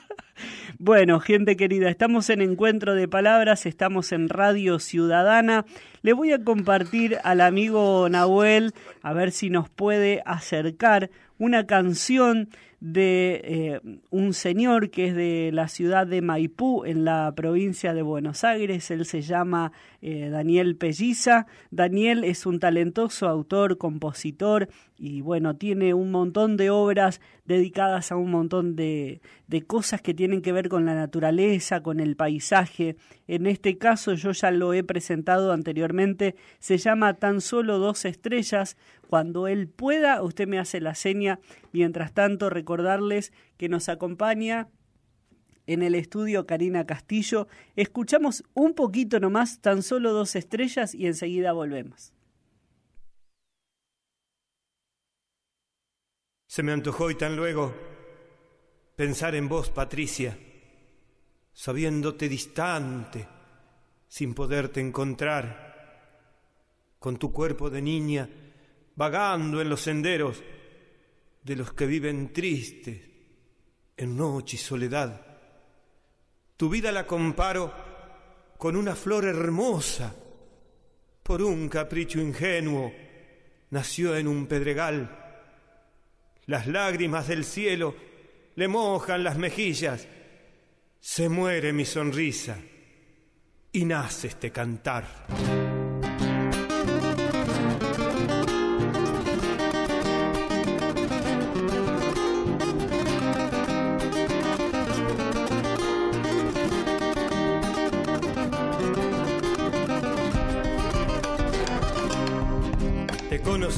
Bueno, gente querida, estamos en Encuentro de Palabras, estamos en Radio Ciudadana. Le voy a compartir al amigo Nahuel a ver si nos puede acercar una canción de eh, un señor que es de la ciudad de Maipú, en la provincia de Buenos Aires. Él se llama eh, Daniel Pelliza. Daniel es un talentoso autor, compositor y bueno, tiene un montón de obras dedicadas a un montón de, de cosas que tienen que ver con la naturaleza, con el paisaje. En este caso yo ya lo he presentado anteriormente. Se llama Tan solo dos estrellas, cuando él pueda, usted me hace la seña. Mientras tanto, recordarles que nos acompaña en el estudio Karina Castillo. Escuchamos un poquito nomás, tan solo dos estrellas y enseguida volvemos. Se me antojó y tan luego pensar en vos, Patricia, sabiéndote distante, sin poderte encontrar, con tu cuerpo de niña vagando en los senderos de los que viven tristes en noche y soledad. Tu vida la comparo con una flor hermosa. Por un capricho ingenuo nació en un pedregal. Las lágrimas del cielo le mojan las mejillas. Se muere mi sonrisa y nace este cantar.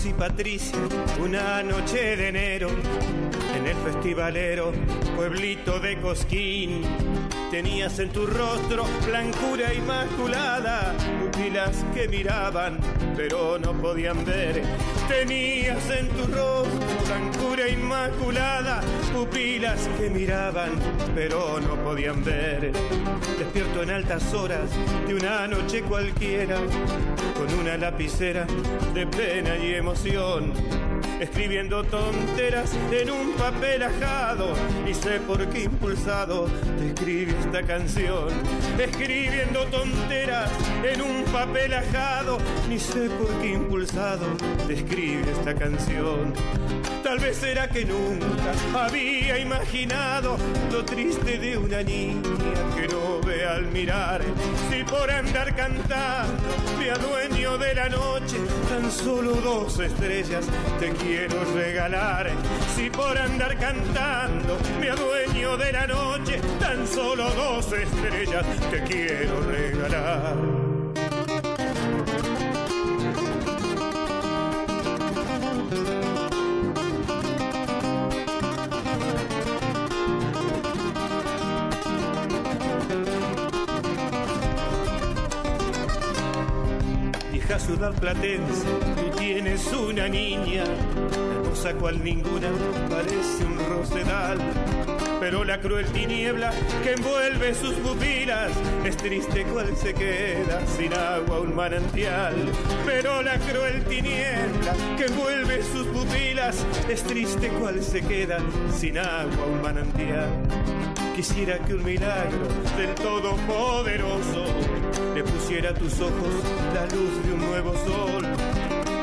y Patricia, una noche de enero, en el festivalero, pueblito de Cosquín. Tenías en tu rostro blancura inmaculada, pupilas que miraban, pero no podían ver. Tenías en tu rostro blancura inmaculada, pupilas que miraban pero no podían ver. Despierto en altas horas de una noche cualquiera, con una lapicera de pena y emoción escribiendo tonteras en un papel ajado. ni sé por qué impulsado te escribí esta canción. Escribiendo tonteras en un papel ajado. Ni sé por qué impulsado te escribí esta canción. Tal vez era que nunca había imaginado lo triste de una niña que no ve al mirar. Si por andar cantando me adueño de la noche, tan solo dos estrellas te quiero regalar. Si por andar cantando me adueño de la noche, tan solo dos estrellas te quiero regalar. ciudad platense, tú tienes una niña, hermosa cual ninguna, parece un rosedal. Pero la cruel tiniebla que envuelve sus pupilas es triste cual se queda sin agua un manantial. Pero la cruel tiniebla que envuelve sus pupilas es triste cual se queda sin agua un manantial. Quisiera que un milagro del Todopoderoso era tus ojos la luz de un nuevo sol.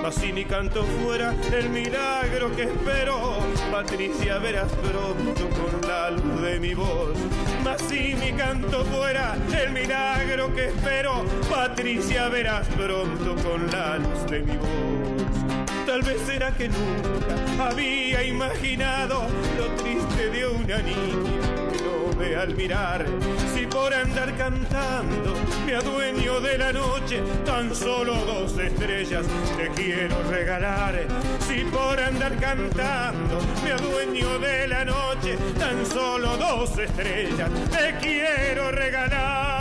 Mas si mi canto fuera el milagro que espero, Patricia verás pronto con la luz de mi voz. Mas si mi canto fuera el milagro que espero, Patricia verás pronto con la luz de mi voz tal vez será que nunca había imaginado lo triste de una niña que no ve al mirar por andar cantando me adueño de la noche, tan solo dos estrellas te quiero regalar. Si por andar cantando me adueño de la noche, tan solo dos estrellas te quiero regalar.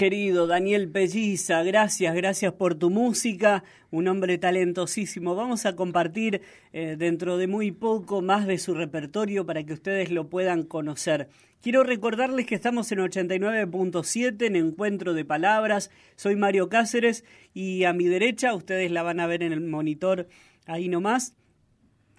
querido Daniel Pelliza, gracias, gracias por tu música, un hombre talentosísimo. Vamos a compartir eh, dentro de muy poco más de su repertorio para que ustedes lo puedan conocer. Quiero recordarles que estamos en 89.7 en Encuentro de Palabras. Soy Mario Cáceres y a mi derecha, ustedes la van a ver en el monitor ahí nomás,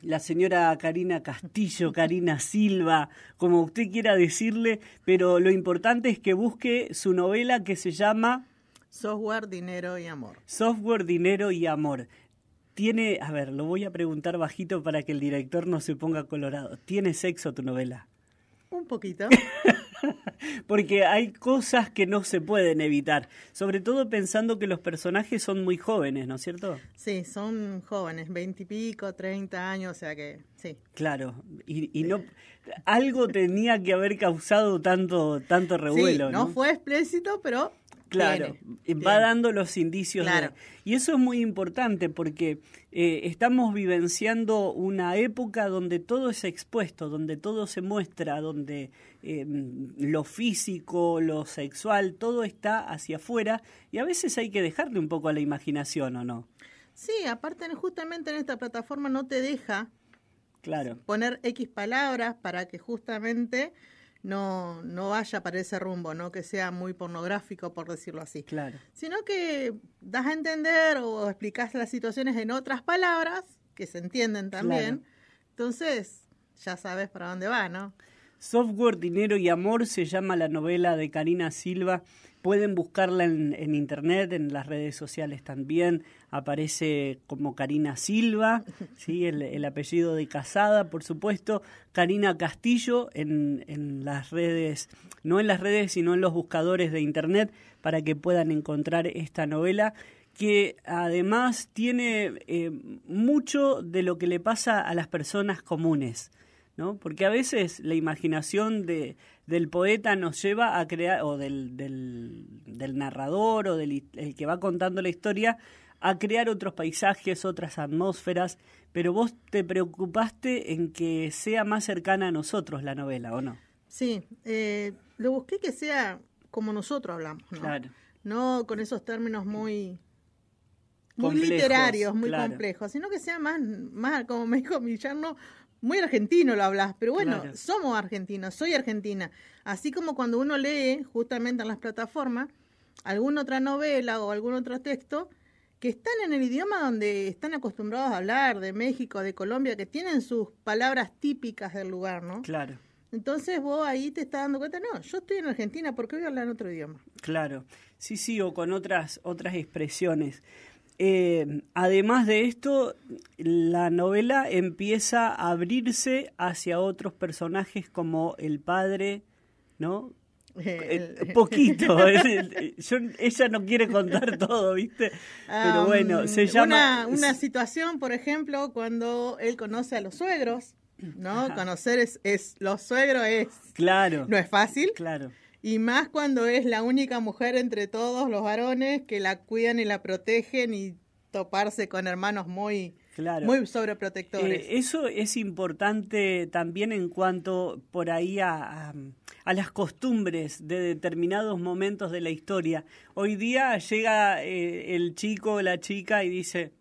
la señora Karina Castillo, Karina Silva, como usted quiera decirle, pero lo importante es que busque su novela que se llama Software, Dinero y Amor. Software, Dinero y Amor. Tiene, a ver, lo voy a preguntar bajito para que el director no se ponga colorado. ¿Tiene sexo tu novela? Un poquito. Porque hay cosas que no se pueden evitar, sobre todo pensando que los personajes son muy jóvenes, ¿no es cierto? Sí, son jóvenes, veintipico, treinta años, o sea que sí. Claro, y, no algo tenía que haber causado tanto tanto revuelo. Sí, no fue explícito, pero Claro, va dando los indicios. y eso es muy importante porque eh, estamos vivenciando una época donde todo es expuesto, donde todo se muestra, donde eh, lo físico, lo sexual, todo está hacia afuera y a veces hay que dejarle un poco a la imaginación o no. Sí, aparte justamente en esta plataforma no te deja claro. poner X palabras para que justamente no, no vaya para ese rumbo, ¿no? Que sea muy pornográfico, por decirlo así. Claro. Sino que das a entender o explicas las situaciones en otras palabras, que se entienden también. Entonces, ya sabes para dónde va, ¿no? Software, Dinero y Amor se llama la novela de Karina Silva Pueden buscarla en, internet, en las redes sociales también. Aparece como Karina Silva, ¿sí? el, apellido de Casada, por supuesto. Karina Castillo en, en las redes, no en las redes, sino en los buscadores de internet para que puedan encontrar esta novela que además tiene eh, mucho de lo que le pasa a las personas comunes, ¿no? Porque a veces la imaginación de, del poeta nos lleva a crear, o del, del, narrador o del el que va contando la historia, a crear otros paisajes, otras atmósferas, pero vos te preocupaste en que sea más cercana a nosotros la novela, ¿o no? Sí, eh, lo busqué que sea como nosotros hablamos, ¿no? Claro. No con esos términos muy, muy literarios, muy complejos, sino que sea más, más, como me dijo mi yerno, muy argentino lo hablas, pero bueno, somos argentinos, soy argentina. Así como cuando uno lee justamente en las plataformas alguna otra novela o algún otro texto que están en el idioma donde están acostumbrados a hablar, de México, de Colombia, que tienen sus palabras típicas del lugar, ¿no? Claro. Entonces vos ahí te estás dando cuenta, no, yo estoy en Argentina, ¿por qué voy a hablar en otro idioma? Claro, sí, sí, o con otras, otras expresiones. Eh, además de esto, la novela empieza a abrirse hacia otros personajes como el padre, ¿no? Eh, poquito. ella no quiere contar todo, ¿viste? Pero ah, bueno, mm, se llama. Una, situación, por ejemplo, cuando él conoce a los suegros, ¿no? Conocer es, es, los suegros es. Claro. No es fácil. Claro y más cuando es la única mujer entre todos los varones que la cuidan y la protegen y toparse con hermanos muy, muy sobreprotectores. Eh, eso es importante también en cuanto por ahí a, a, las costumbres de determinados momentos de la historia. Hoy día llega eh, el chico o la chica y dice,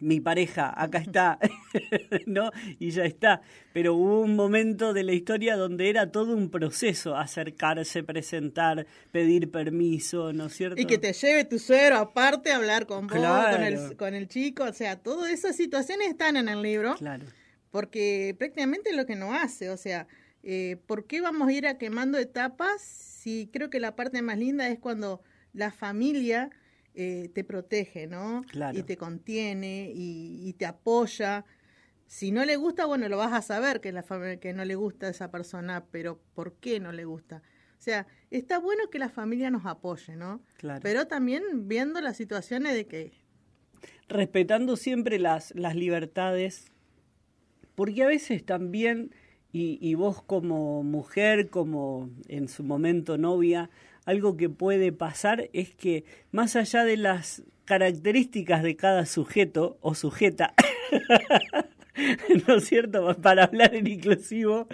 mi pareja, acá está, ¿no? Y ya está. Pero hubo un momento de la historia donde era todo un proceso, acercarse, presentar, pedir permiso, ¿no es cierto? Y que te lleve tu suero, aparte a hablar con vos, con, el, con el chico, o sea, todas esas situaciones están en el libro. Claro. Porque prácticamente es lo que no hace, o sea, eh, ¿por qué vamos a ir a quemando etapas si creo que la parte más linda es cuando la familia eh, te protege, ¿no? Claro. Y te contiene y, te apoya. Si no le gusta, bueno, lo vas a saber que, la, que no le gusta a esa persona, pero ¿por qué no le gusta? O sea, está bueno que la familia nos apoye, ¿no? Claro. Pero también viendo las situaciones de que... Respetando siempre las, libertades, porque a veces también, y vos como mujer, como en su momento novia, algo que puede pasar es que más allá de las características de cada sujeto o sujeta, ¿no es cierto? Para hablar en inclusivo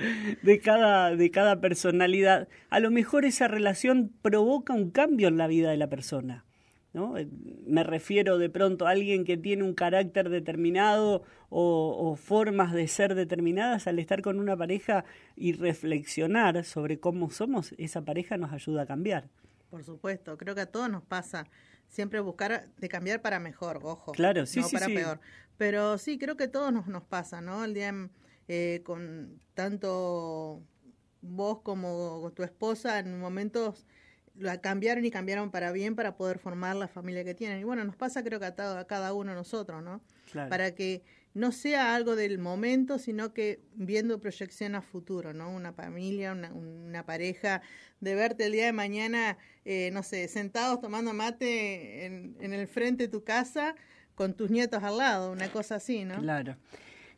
de cada, de cada personalidad, a lo mejor esa relación provoca un cambio en la vida de la persona. ¿no? Eh, me refiero de pronto a alguien que tiene un carácter determinado o, formas de ser determinadas, al estar con una pareja y reflexionar sobre cómo somos, esa pareja nos ayuda a cambiar. Por supuesto, creo que a todos nos pasa. Siempre buscar de cambiar para mejor, ojo. Claro, sí, no para peor. Pero sí, creo que a todos nos, nos pasa, ¿no? El día eh, con tanto vos como tu esposa en momentos la cambiaron y cambiaron para bien para poder formar la familia que tienen. Y bueno, nos pasa creo que a, cada uno de nosotros, ¿no? Para que no sea algo del momento, sino que viendo proyección a futuro, ¿no? Una familia, una, pareja, de verte el día de mañana, eh, no sé, sentados tomando mate en, en el frente de tu casa con tus nietos al lado, una cosa así, ¿no? Claro.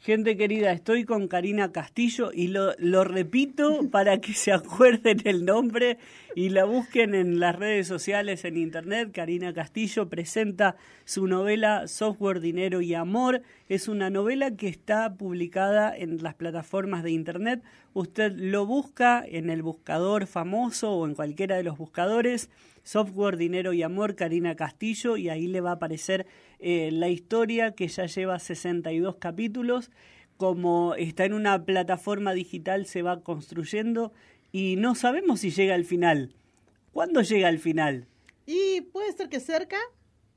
Gente querida, estoy con Karina Castillo y lo, repito para que se acuerden el nombre y la busquen en las redes sociales, en internet. Karina Castillo presenta su novela Software, Dinero y Amor. Es una novela que está publicada en las plataformas de internet. Usted lo busca en el buscador famoso o en cualquiera de los buscadores Software, Dinero y Amor, Karina Castillo, y ahí le va a aparecer eh, la historia que ya lleva 62 capítulos. Como está en una plataforma digital, se va construyendo y no sabemos si llega al final. ¿Cuándo llega al final? Y puede ser que cerca,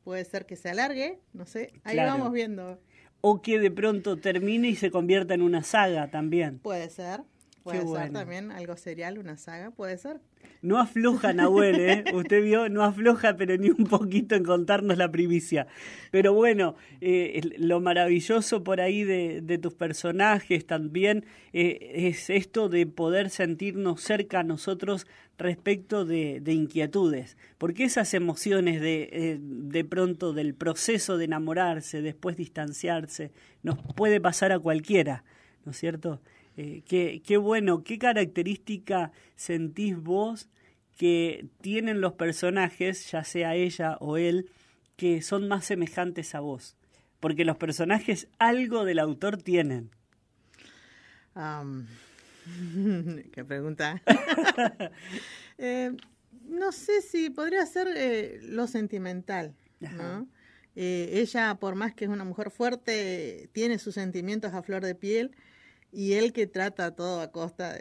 puede ser que se alargue, no sé, ahí vamos viendo. O que de pronto termine y se convierta en una saga también. Puede ser, Puede ser también algo serial, una saga, puede ser. No afloja, Nahuel, ¿eh? Usted vio, no afloja, pero ni un poquito en contarnos la primicia. Pero bueno, eh, lo maravilloso por ahí de, tus personajes también eh, es esto de poder sentirnos cerca a nosotros respecto de, inquietudes. Porque esas emociones de, eh, de pronto del proceso de enamorarse, después distanciarse, nos puede pasar a cualquiera, ¿no es cierto? Eh, qué, bueno, qué característica sentís vos que tienen los personajes, ya sea ella o él, que son más semejantes a vos. Porque los personajes algo del autor tienen. qué pregunta. Eh, no sé si podría ser eh, lo sentimental, ella, por más que es una mujer fuerte, tiene sus sentimientos a flor de piel y él que trata todo a costa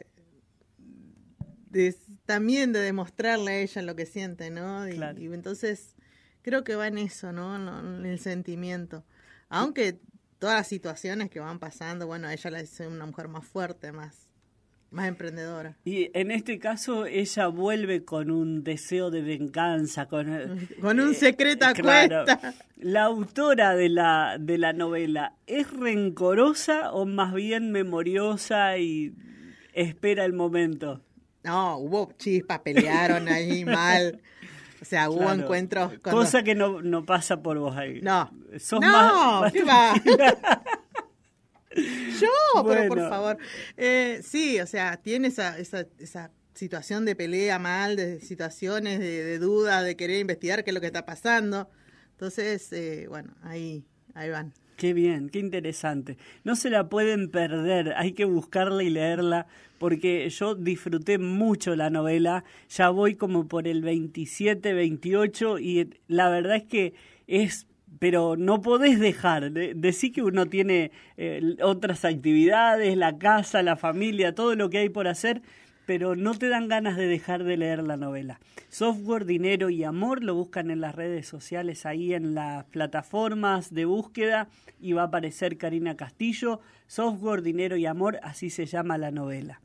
de, también de demostrarle a ella lo que siente, ¿no? Y, entonces creo que va en eso, ¿no? En el sentimiento. Aunque todas las situaciones que van pasando, bueno, ella la hace una mujer más fuerte, más más emprendedora. Y en este caso ella vuelve con un deseo de venganza, con, eh, con un eh, secreto eh, La autora de la, de la novela, ¿es rencorosa o más bien memoriosa y espera el momento? No, hubo chispas, pelearon ahí mal. O sea, hubo encuentros. Cosa que no, pasa por vos ahí. No. no, yo, pero por favor. Eh, sí, o sea, tiene esa, esa, situación de pelea mal, de situaciones de, duda, de querer investigar qué es lo que está pasando. Entonces, eh, bueno, ahí, ahí van. Qué bien, qué interesante. No se la pueden perder, hay que buscarla y leerla porque yo disfruté mucho la novela, ya voy como por el 27, 28 y la verdad es que es pero no podés dejar. De, decir que uno tiene eh, otras actividades, la casa, la familia, todo lo que hay por hacer, pero no te dan ganas de dejar de leer la novela. Software, dinero y amor lo buscan en las redes sociales, ahí en las plataformas de búsqueda y va a aparecer Karina Castillo. Software, dinero y amor, así se llama la novela.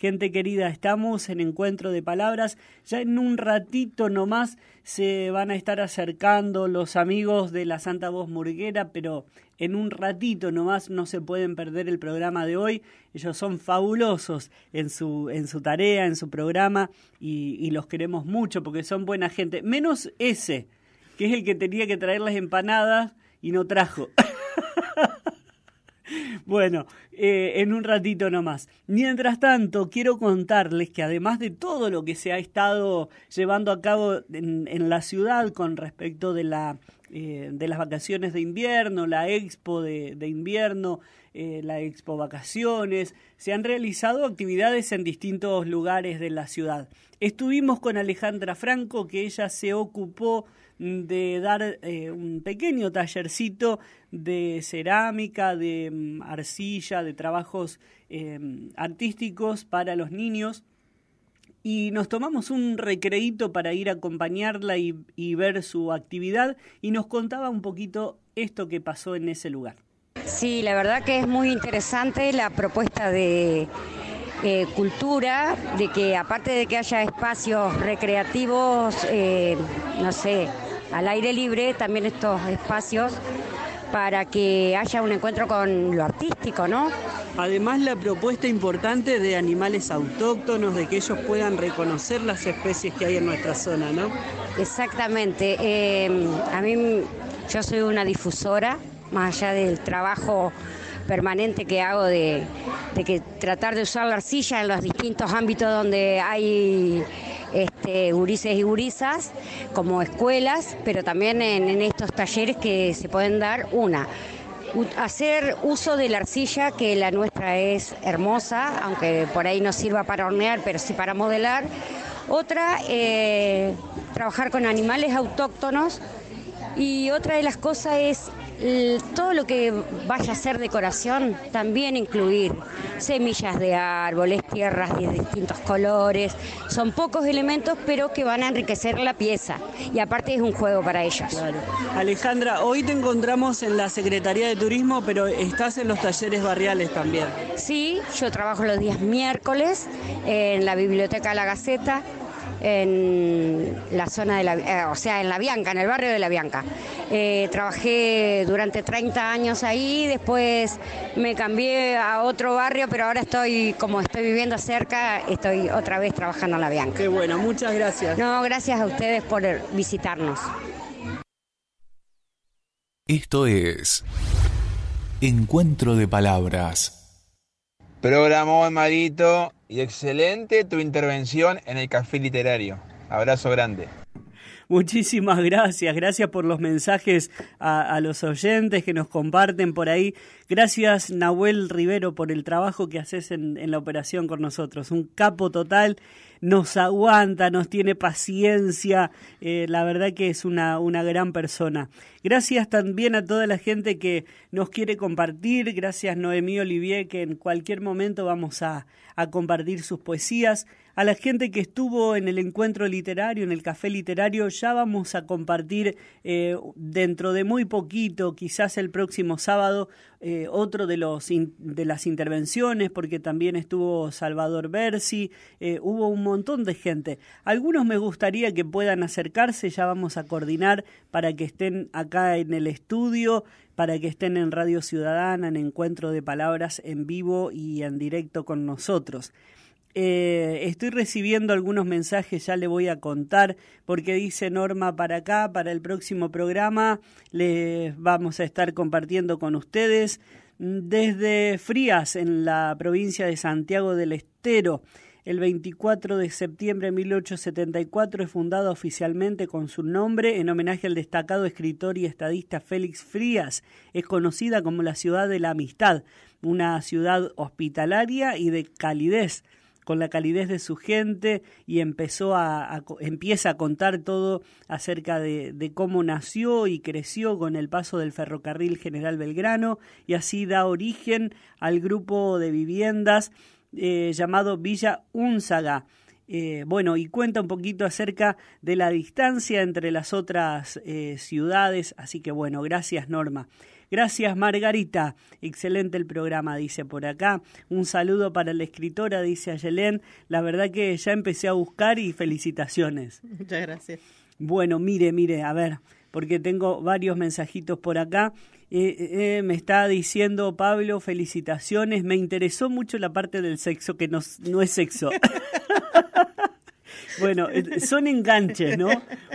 Gente querida, estamos en encuentro de palabras. Ya en un ratito nomás se van a estar acercando los amigos de la Santa Voz Murguera, pero en un ratito nomás no se pueden perder el programa de hoy. Ellos son fabulosos en su, en su tarea, en su programa y, y los queremos mucho porque son buena gente. Menos ese, que es el que tenía que traer las empanadas y no trajo. Bueno, eh, en un ratito nomás. Mientras tanto, quiero contarles que además de todo lo que se ha estado llevando a cabo en, la ciudad con respecto de, la, eh, de las vacaciones de invierno, la expo de, invierno, eh, la expo vacaciones, se han realizado actividades en distintos lugares de la ciudad. Estuvimos con Alejandra Franco, que ella se ocupó de dar eh, un pequeño tallercito de cerámica, de mm, arcilla, de trabajos em, artísticos para los niños. Y nos tomamos un recreito para ir a acompañarla y, ver su actividad y nos contaba un poquito esto que pasó en ese lugar. Sí, la verdad que es muy interesante la propuesta de eh, cultura, de que aparte de que haya espacios recreativos, eh, no sé, al aire libre también estos espacios para que haya un encuentro con lo artístico, ¿no? Además la propuesta importante de animales autóctonos, de que ellos puedan reconocer las especies que hay en nuestra zona, ¿no? Exactamente. Em, a mí yo soy una difusora, más allá del trabajo permanente que hago de, que tratar de usar la arcilla en los distintos ámbitos donde hay este, gurises y gurisas como escuelas, pero también en, estos talleres que se pueden dar una hacer uso de la arcilla, que la nuestra es hermosa, aunque por ahí no sirva para hornear, pero sí para modelar. Otra, eh, trabajar con animales autóctonos. Y otra de las cosas es todo lo que vaya a ser decoración, también incluir semillas de árboles, tierras de distintos colores. Son pocos elementos, pero que van a enriquecer la pieza. Y aparte es un juego para ellos. Alejandra, hoy te encontramos en la Secretaría de Turismo, pero estás en los talleres barriales también. Sí, yo trabajo los días miércoles en la Biblioteca La Gaceta en la zona de la, eh, o sea, en La Bianca, en el barrio de La Bianca. Eh, trabajé durante 30 años ahí, después me cambié a otro barrio, pero ahora estoy, como estoy viviendo cerca, estoy otra vez trabajando en La Bianca. Qué bueno, muchas gracias. No, gracias a ustedes por visitarnos. Esto es Encuentro de Palabras Programó Marito y excelente tu intervención en el café literario. Abrazo grande. Muchísimas gracias, gracias por los mensajes a, los oyentes que nos comparten por ahí. Gracias Nahuel Rivero por el trabajo que haces en la operación con nosotros. Un capo total nos aguanta, nos tiene paciencia. Eh, la verdad que es una, una gran persona. Gracias también a toda la gente que nos quiere compartir. Gracias Noemí Olivier, que en cualquier momento vamos a, compartir sus poesías a la gente que estuvo en el encuentro literario, en el café literario, ya vamos a compartir eh, dentro de muy poquito, quizás el próximo sábado, eh, otro de, los de las intervenciones, porque también estuvo Salvador Bersi, eh, hubo un montón de gente. Algunos me gustaría que puedan acercarse, ya vamos a coordinar para que estén acá en el estudio, para que estén en Radio Ciudadana, en Encuentro de Palabras en vivo y en directo con nosotros. Eh, estoy recibiendo algunos mensajes, ya le voy a contar, porque dice Norma para acá, para el próximo programa les vamos a estar compartiendo con ustedes desde Frías, en la provincia de Santiago del Estero. El 24 de septiembre de 1874 es fundada oficialmente con su nombre en homenaje al destacado escritor y estadista Félix Frías. Es conocida como la ciudad de la amistad, una ciudad hospitalaria y de calidez con la calidez de su gente y empezó a, empieza a contar todo acerca de, cómo nació y creció con el paso del ferrocarril General Belgrano y así da origen al grupo de viviendas eh, llamado Villa Unzaga. Eh, bueno, y cuenta un poquito acerca de la distancia entre las otras eh, ciudades, así que bueno, gracias Norma. Gracias, Margarita. Excelente el programa, dice por acá. Un saludo para la escritora, dice Ayelén. La verdad que ya empecé a buscar y felicitaciones. Muchas gracias. Bueno, mire, mire, a ver, porque tengo varios mensajitos por acá. Eh, eh, eh, me está diciendo Pablo, felicitaciones. Me interesó mucho la parte del sexo, que no, no es sexo. Bueno, eh, son enganches, ¿no?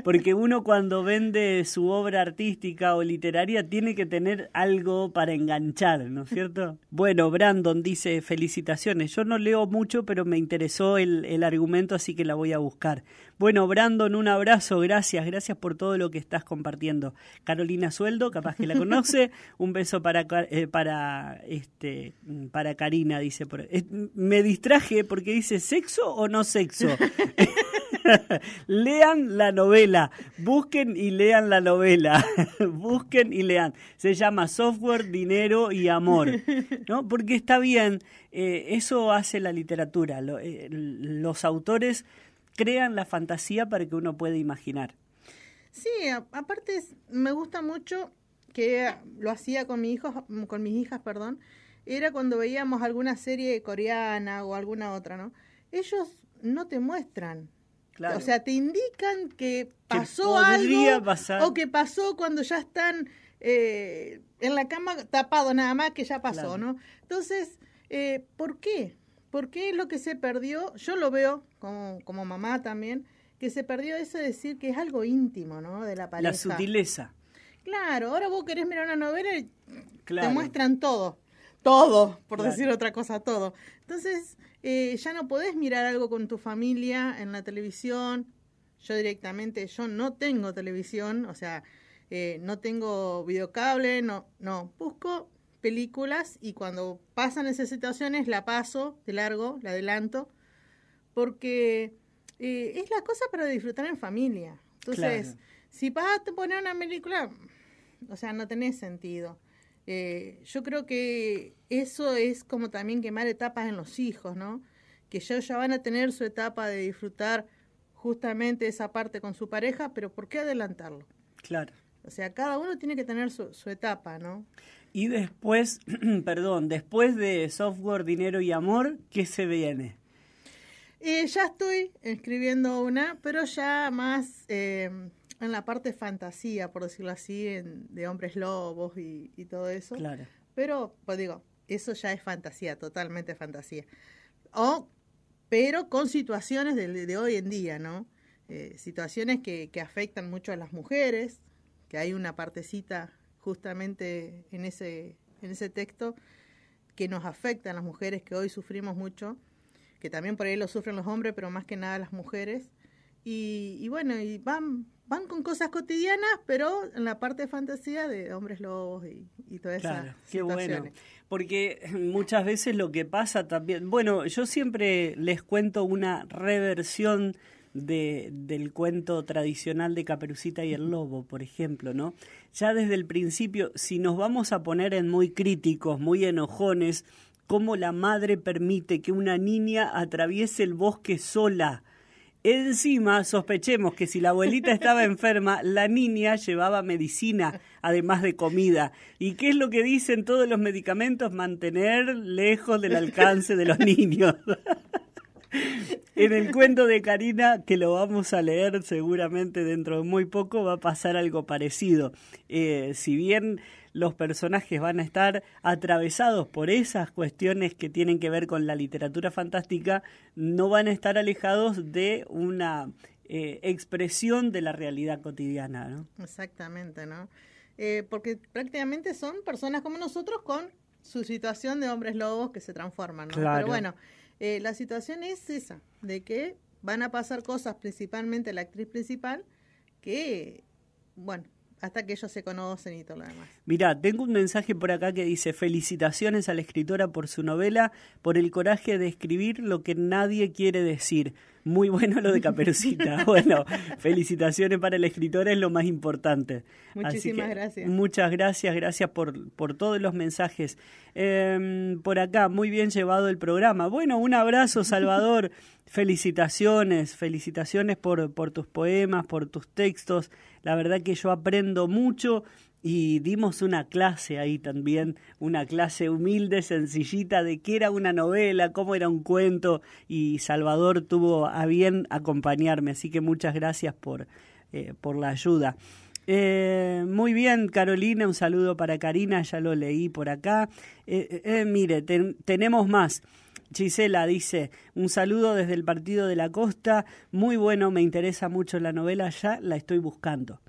Porque uno cuando vende su obra artística o literaria tiene que tener algo para enganchar, ¿no es cierto? Bueno, Brandon dice, felicitaciones. Yo no leo mucho, pero me interesó el, el argumento, así que la voy a buscar. Bueno, Brandon, un abrazo, gracias, gracias por todo lo que estás compartiendo. Carolina Sueldo, capaz que la conoce, un beso para, eh, para, este, para Karina, dice. Eh, me distraje porque dice sexo o no sexo. lean la novela, busquen y lean la novela, busquen y lean. Se llama Software, Dinero y Amor, ¿no? Porque está bien, eh, eso hace la literatura. los autores crean la fantasía para que uno pueda imaginar. Sí, aparte me gusta mucho que lo hacía con mis hijos, con mis hijas, perdón, era cuando veíamos alguna serie coreana o alguna otra, ¿no? Ellos no te muestran. Claro. O sea, te indican que pasó algo o que pasó cuando ya están eh, en la cama tapado nada más que ya pasó, ¿no? Entonces, eh, ¿por qué? porque es lo que se perdió, yo lo veo como, mamá también, que se perdió eso de decir que es algo íntimo, ¿no? De la palabra. La sutileza. Claro, ahora vos querés mirar una novela y te muestran todo, todo, por decir otra cosa, todo. Entonces, eh, ya no podés mirar algo con tu familia en la televisión. Yo directamente, yo no tengo televisión, o sea, eh, no tengo videocable, no, no, busco películas y cuando pasan esas situaciones la paso de largo, la adelanto, porque eh, es la cosa para disfrutar en familia. Entonces, si vas a poner una película, o sea, no tenés sentido. Eh, yo creo que eso es como también quemar etapas en los hijos, ¿no? Que ellos ya van a tener su etapa de disfrutar justamente esa parte con su pareja, pero ¿por qué adelantarlo? Claro. O sea, cada uno tiene que tener su, su etapa, ¿no? Y después, perdón, después de Software, Dinero y Amor, ¿qué se viene? Eh, ya estoy escribiendo una, pero ya más em, en la parte fantasía, por decirlo así, de hombres lobos y, todo eso. Claro. Pero, pues digo, eso ya es fantasía, totalmente fantasía. O, pero con situaciones de, hoy en día, ¿no? Eh, situaciones que, que afectan mucho a las mujeres, que hay una partecita justamente en ese, en ese texto que nos afecta a las mujeres, que hoy sufrimos mucho, que también por ahí lo sufren los hombres, pero más que nada las mujeres. Y, bueno, y van, van con cosas cotidianas, pero en la parte de fantasía de hombres lobos y, y toda claro, Qué bueno, porque muchas veces lo que pasa también, bueno, yo siempre les cuento una reversión de, del cuento tradicional de Caperucita y el Lobo, por ejemplo, ¿no? Ya desde el principio, si nos vamos a poner en muy críticos, muy enojones, cómo la madre permite que una niña atraviese el bosque sola. Encima, sospechemos que si la abuelita estaba enferma, la niña llevaba medicina, además de comida. ¿Y qué es lo que dicen todos los medicamentos? Mantener lejos del alcance de los niños. en el cuento de Karina, que lo vamos a leer seguramente dentro de muy poco, va a pasar algo parecido. Eh, si bien los personajes van a estar atravesados por esas cuestiones que tienen que ver con la literatura fantástica, no van a estar alejados de una eh, expresión de la realidad cotidiana. ¿no? Exactamente, ¿no? Eh, porque prácticamente son personas como nosotros con su situación de hombres lobos que se transforman, ¿no? Pero bueno, eh, la situación es esa, de que van a pasar cosas, principalmente la actriz principal, que, bueno, hasta que ellos se conocen y todo lo demás. Mirá, tengo un mensaje por acá que dice, felicitaciones a la escritora por su novela, por el coraje de escribir lo que nadie quiere decir. Muy bueno lo de Caperucita. Bueno, felicitaciones para el escritor, es lo más importante. Muchísimas gracias. Muchas gracias, gracias por, por todos los mensajes. Em, por acá, muy bien llevado el programa. Bueno, un abrazo, Salvador. felicitaciones, felicitaciones por, por tus poemas, por tus textos. La verdad que yo aprendo mucho y dimos una clase ahí también, una clase humilde, sencillita, de qué era una novela, cómo era un cuento, y Salvador tuvo a bien acompañarme, así que muchas gracias por, eh, por la ayuda. Eh, muy bien, Carolina, un saludo para Karina, ya lo leí por acá. Eh, mire, tenemos más. Gisela dice, un saludo desde el Partido de la Costa, muy bueno, me interesa mucho la novela, ya la estoy buscando.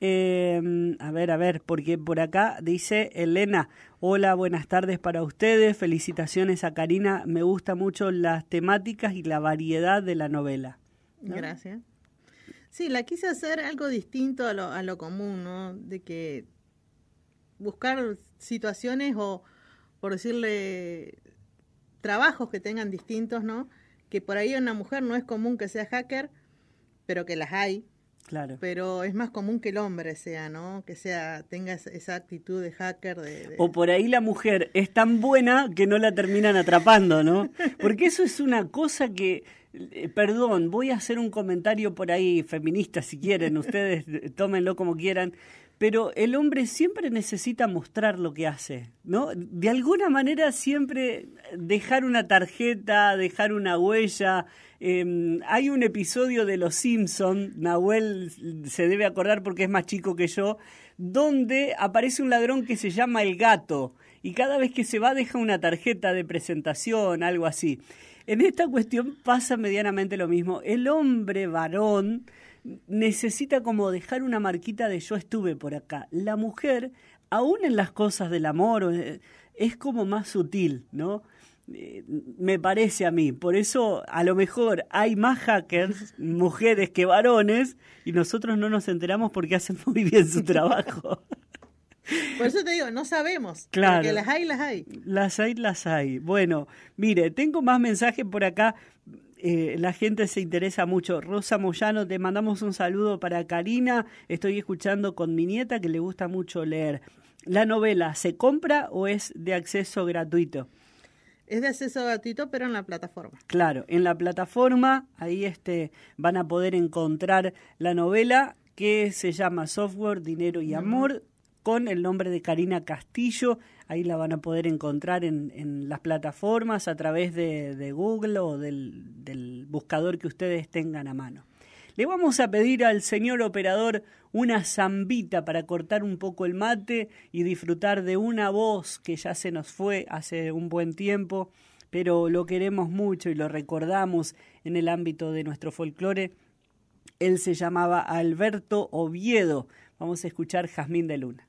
Em, a ver, a ver, porque por acá dice Elena, hola, buenas tardes para ustedes, felicitaciones a Karina, me gusta mucho las temáticas y la variedad de la novela. Gracias. Sí, la quise hacer algo distinto a lo, a lo común, ¿no? De que buscar situaciones o, por decirle, trabajos que tengan distintos, ¿no? Que por ahí una mujer no es común que sea hacker, pero que las hay, Claro. Pero es más común que el hombre sea, ¿no? Que sea tenga esa actitud de hacker. De, O por ahí la mujer es tan buena que no la terminan atrapando, ¿no? Porque eso es una cosa que eh, perdón, voy a hacer un comentario por ahí feminista si quieren, ustedes eh, tómenlo como quieran, pero el hombre siempre necesita mostrar lo que hace, ¿no? De alguna manera siempre dejar una tarjeta, dejar una huella. Em, hay un episodio de Los Simpson, Nahuel se debe acordar porque es más chico que yo, donde aparece un ladrón que se llama el gato y cada vez que se va deja una tarjeta de presentación, algo así. En esta cuestión pasa medianamente lo mismo. El hombre varón necesita como dejar una marquita de yo estuve por acá. La mujer, aún en las cosas del amor, eh, es como más sutil, ¿no? Eh, me parece a mí. Por eso a lo mejor hay más hackers, mujeres que varones, y nosotros no nos enteramos porque hacen muy bien su trabajo. Por eso te digo, no sabemos. Claro. Porque las hay, las hay. Las hay, las hay. Bueno, mire, tengo más mensajes por acá. Eh, la gente se interesa mucho. Rosa Moyano, te mandamos un saludo para Karina. Estoy escuchando con mi nieta que le gusta mucho leer. ¿La novela se compra o es de acceso gratuito? Es de acceso gratuito, pero en la plataforma. Claro, en la plataforma, ahí este, van a poder encontrar la novela que se llama Software, Dinero y Amor con el nombre de Karina Castillo. Ahí la van a poder encontrar en, las plataformas a través de, Google o del, buscador que ustedes tengan a mano. Le vamos a pedir al señor operador una zambita para cortar un poco el mate y disfrutar de una voz que ya se nos fue hace un buen tiempo, pero lo queremos mucho y lo recordamos en el ámbito de nuestro folclore. Él se llamaba Alberto Oviedo. Vamos a escuchar Jazmín de Luna.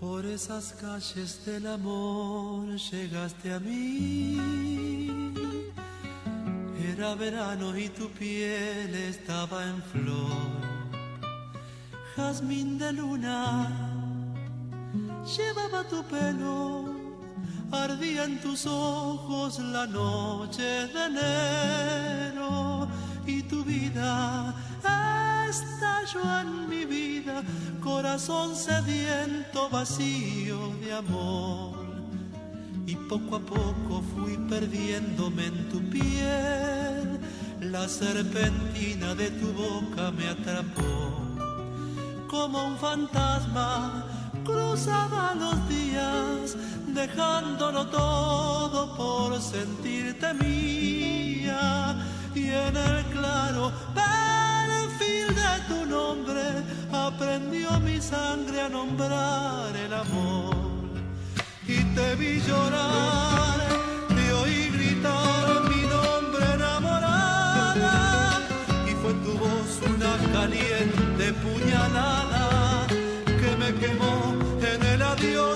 Por esas calles del amor llegaste a mí. Era verano y tu piel estaba en flor. Jazmín de luna llevaba tu pelo. Ardía en tus ojos la noche de enero y tu vida estalló en mi vida, corazón sediento vacío de amor. Y poco a poco fui perdiéndome en tu piel, la serpentina de tu boca me atrapó. Como un fantasma cruzaba los días, dejándolo todo por sentirte mía. Y en el claro aprendió mi sangre a nombrar el amor. Y te vi llorar, te oí gritar mi nombre enamorada. Y fue tu voz una caliente puñalada que me quemó en el adiós.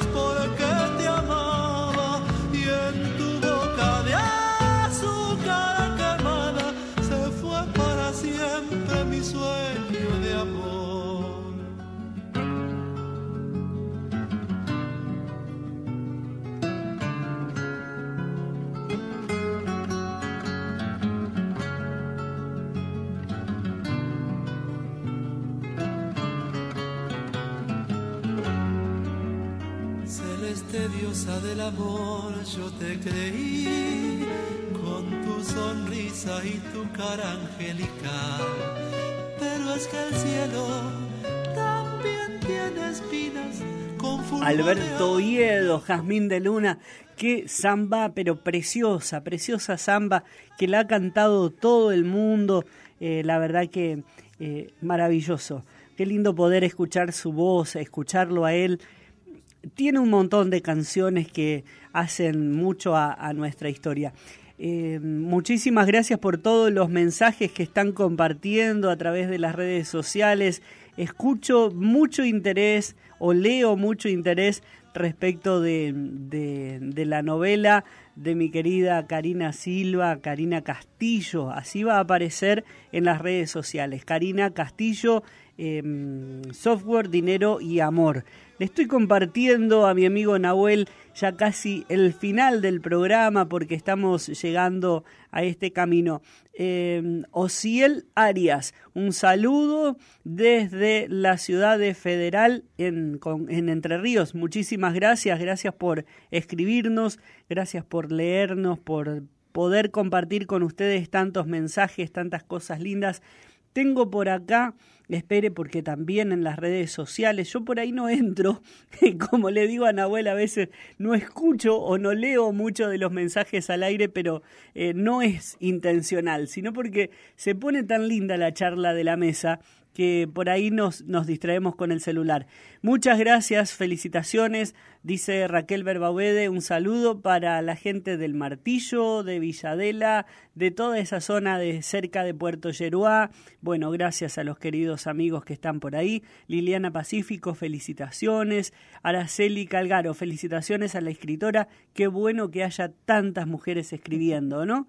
El amor yo te creí, con tu sonrisa y tu cara angelical. Pero es que el cielo también tiene espinas. Alberto Oviedo, Jazmín de Luna, qué samba, pero preciosa, preciosa samba que la ha cantado todo el mundo. Eh, la verdad que eh, maravilloso. Qué lindo poder escuchar su voz, escucharlo a él tiene un montón de canciones que hacen mucho a, nuestra historia. Eh, muchísimas gracias por todos los mensajes que están compartiendo a través de las redes sociales. Escucho mucho interés o leo mucho interés respecto de, la novela de mi querida Karina Silva, Karina Castillo. Así va a aparecer en las redes sociales. Karina Castillo, em, software, dinero y amor estoy compartiendo a mi amigo Nahuel ya casi el final del programa porque estamos llegando a este camino. Eh, em, Ociel Arias, un saludo desde la ciudad de Federal en, en Entre Ríos. Muchísimas gracias, gracias por escribirnos, gracias por leernos, por poder compartir con ustedes tantos mensajes, tantas cosas lindas. Tengo por acá espere porque también en las redes sociales, yo por ahí no entro, como le digo a Nahuel, a veces no escucho o no leo mucho de los mensajes al aire, pero eh, no es intencional, sino porque se pone tan linda la charla de la mesa que por ahí nos, nos distraemos con el celular. Muchas gracias, felicitaciones, dice Raquel Berbavede, un saludo para la gente del Martillo, de Villadela, de toda esa zona de cerca de Puerto Yeruá. Bueno, gracias a los queridos amigos que están por ahí. Liliana Pacífico, felicitaciones. Araceli Calgaro, felicitaciones a la escritora. Qué bueno que haya tantas mujeres escribiendo, ¿no?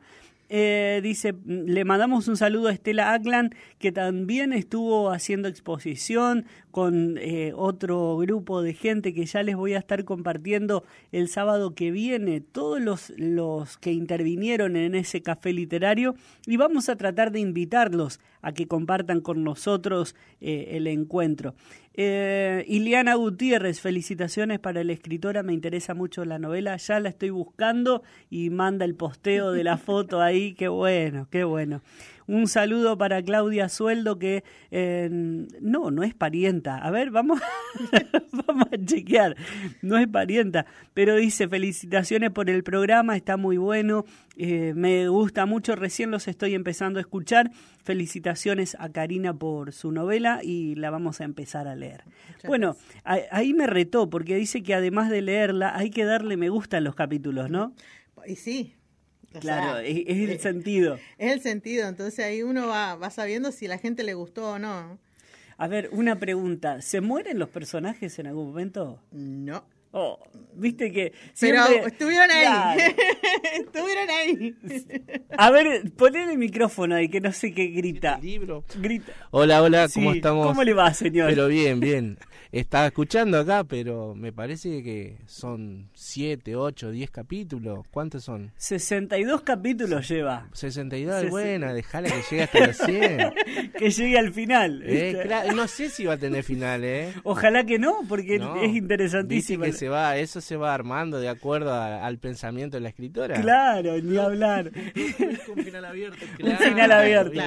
Eh, dice, le mandamos un saludo a Estela Ackland, que también estuvo haciendo exposición con eh, otro grupo de gente que ya les voy a estar compartiendo el sábado que viene, todos los, los que intervinieron en ese café literario, y vamos a tratar de invitarlos a que compartan con nosotros eh, el encuentro. Eh, Iliana Gutiérrez, felicitaciones para la escritora, me interesa mucho la novela, ya la estoy buscando y manda el posteo de la foto ahí, qué bueno, qué bueno. Un saludo para Claudia Sueldo, que em, no, no es parienta. A ver, vamos, vamos a chequear. No es parienta, pero dice felicitaciones por el programa, está muy bueno. Eh, me gusta mucho, recién los estoy empezando a escuchar. Felicitaciones a Karina por su novela y la vamos a empezar a leer. bueno, ahí me retó porque dice que además de leerla hay que darle me gusta a los capítulos, ¿no? Y sí, claro, es, el eh, sentido. Es el sentido, entonces ahí uno va, va sabiendo si la gente le gustó o no. A ver, una pregunta. ¿Se mueren los personajes en algún momento? No. Oh, viste que. Siempre... Pero estuvieron ahí. estuvieron ahí. A ver, ponle el micrófono ahí, que no sé qué grita. El libro. Grita. Hola, hola, ¿cómo estamos? ¿Cómo le va, señor? Pero bien, bien estaba escuchando acá, pero me parece que son 7, 8, 10 capítulos. ¿Cuántos son? 62 capítulos lleva. 62, dos, buena, déjala que llegue hasta los 100. que llegue al final. Eh, no sé si va a tener final, ¿eh? Ojalá que no, porque es interesantísimo. Dice que se va, eso se va armando de acuerdo al pensamiento de la escritora. Claro, ni hablar. un final abierto. Claro, un final abierto.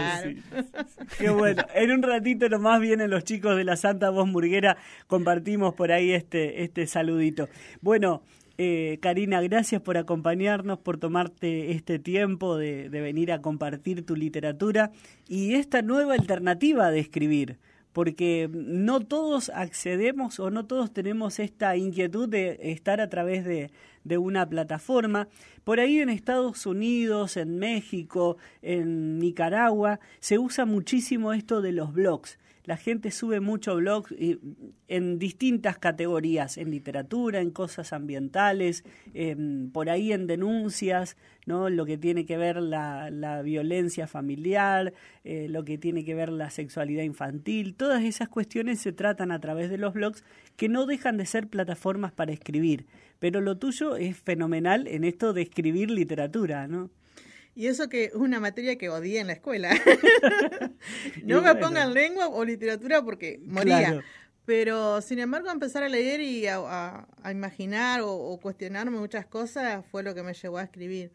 Qué bueno. En un ratito nomás vienen los chicos de la Santa Voz Murguera compartimos por ahí este, este saludito. Bueno, eh, Karina, gracias por acompañarnos, por tomarte este tiempo de, venir a compartir tu literatura y esta nueva alternativa de escribir, porque no todos accedemos o no todos tenemos esta inquietud de estar a través de, de una plataforma. Por ahí en Estados Unidos, en México, en Nicaragua, se usa muchísimo esto de los blogs la gente sube mucho blogs eh, en distintas categorías, en literatura, en cosas ambientales, em, por ahí en denuncias, ¿no? lo que tiene que ver la, violencia familiar, eh, lo que tiene que ver la sexualidad infantil, todas esas cuestiones se tratan a través de los blogs que no dejan de ser plataformas para escribir, pero lo tuyo es fenomenal en esto de escribir literatura, ¿no? Y eso que es una materia que odié en la escuela. no me pongan lengua o literatura porque moría. Pero sin embargo, empezar a leer y a, imaginar o, cuestionarme muchas cosas fue lo que me llevó a escribir.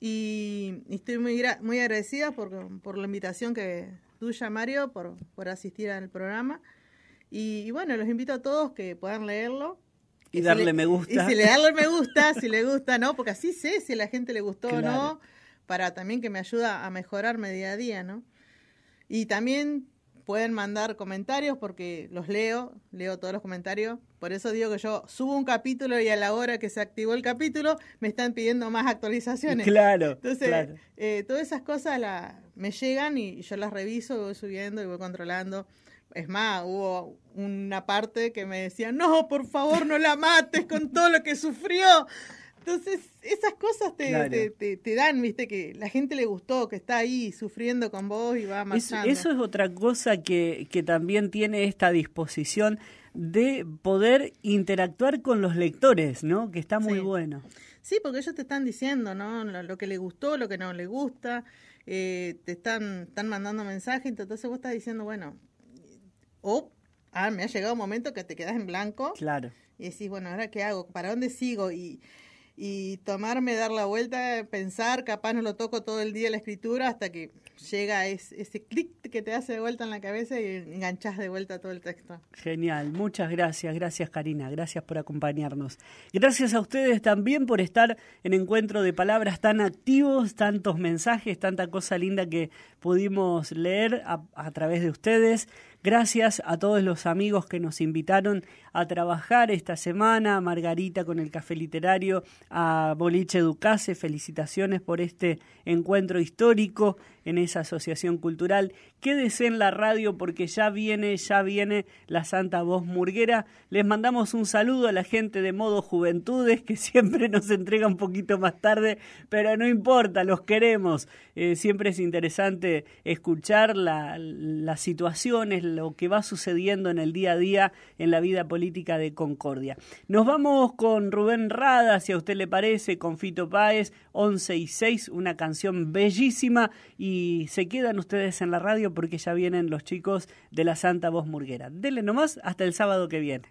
Y, estoy muy, muy agradecida por, la invitación que tuya, Mario, por, por asistir al programa. Y, bueno, los invito a todos que puedan leerlo. Y darle me gusta. Y si le darle me gusta, si le gusta, ¿no? Porque así sé si a la gente le gustó o no para también que me ayuda a mejorarme día a día, ¿no? Y también pueden mandar comentarios porque los leo, leo todos los comentarios. Por eso digo que yo subo un capítulo y a la hora que se activó el capítulo me están pidiendo más actualizaciones. Claro. Entonces, eh, todas esas cosas me llegan y, yo las reviso, voy subiendo y voy controlando. Es más, hubo una parte que me decía, no, por favor, no la mates con todo lo que sufrió. Entonces, esas cosas te, dan, viste, que la gente le gustó, que está ahí sufriendo con vos y va marchando. Eso, es otra cosa que, que también tiene esta disposición de poder interactuar con los lectores, ¿no? Que está muy bueno. Sí, porque ellos te están diciendo, ¿no? Lo, que le gustó, lo que no le gusta, eh, te están, están mandando mensajes, entonces vos estás diciendo, bueno, o, oh, ah, me ha llegado un momento que te quedas en blanco. Claro. Y decís, bueno, ¿ahora qué hago? ¿Para dónde sigo? Y y tomarme, dar la vuelta, pensar, capaz no lo toco todo el día la escritura hasta que llega ese, clic que te hace de vuelta en la cabeza y enganchás de vuelta todo el texto. Genial, muchas gracias, gracias Karina, gracias por acompañarnos. Gracias a ustedes también por estar en Encuentro de Palabras tan activos, tantos mensajes, tanta cosa linda que pudimos leer a través de ustedes. Gracias a todos los amigos que nos invitaron a trabajar esta semana, a Margarita con el Café Literario, a Boliche Ducase, felicitaciones por este encuentro histórico en esa asociación cultural. Quédese en la radio porque ya viene, ya viene la Santa Voz Murguera. Les mandamos un saludo a la gente de Modo Juventudes que siempre nos entrega un poquito más tarde, pero no importa, los queremos. Eh, siempre es interesante escuchar las situaciones, lo que va sucediendo en el día a día en la vida política de Concordia. Nos vamos con Rubén Rada, si a usted le parece, con Fito Páez, 11 y 6, una canción bellísima y se quedan ustedes en la radio porque ya vienen los chicos de la Santa Voz Murguera. Dele nomás hasta el sábado que viene.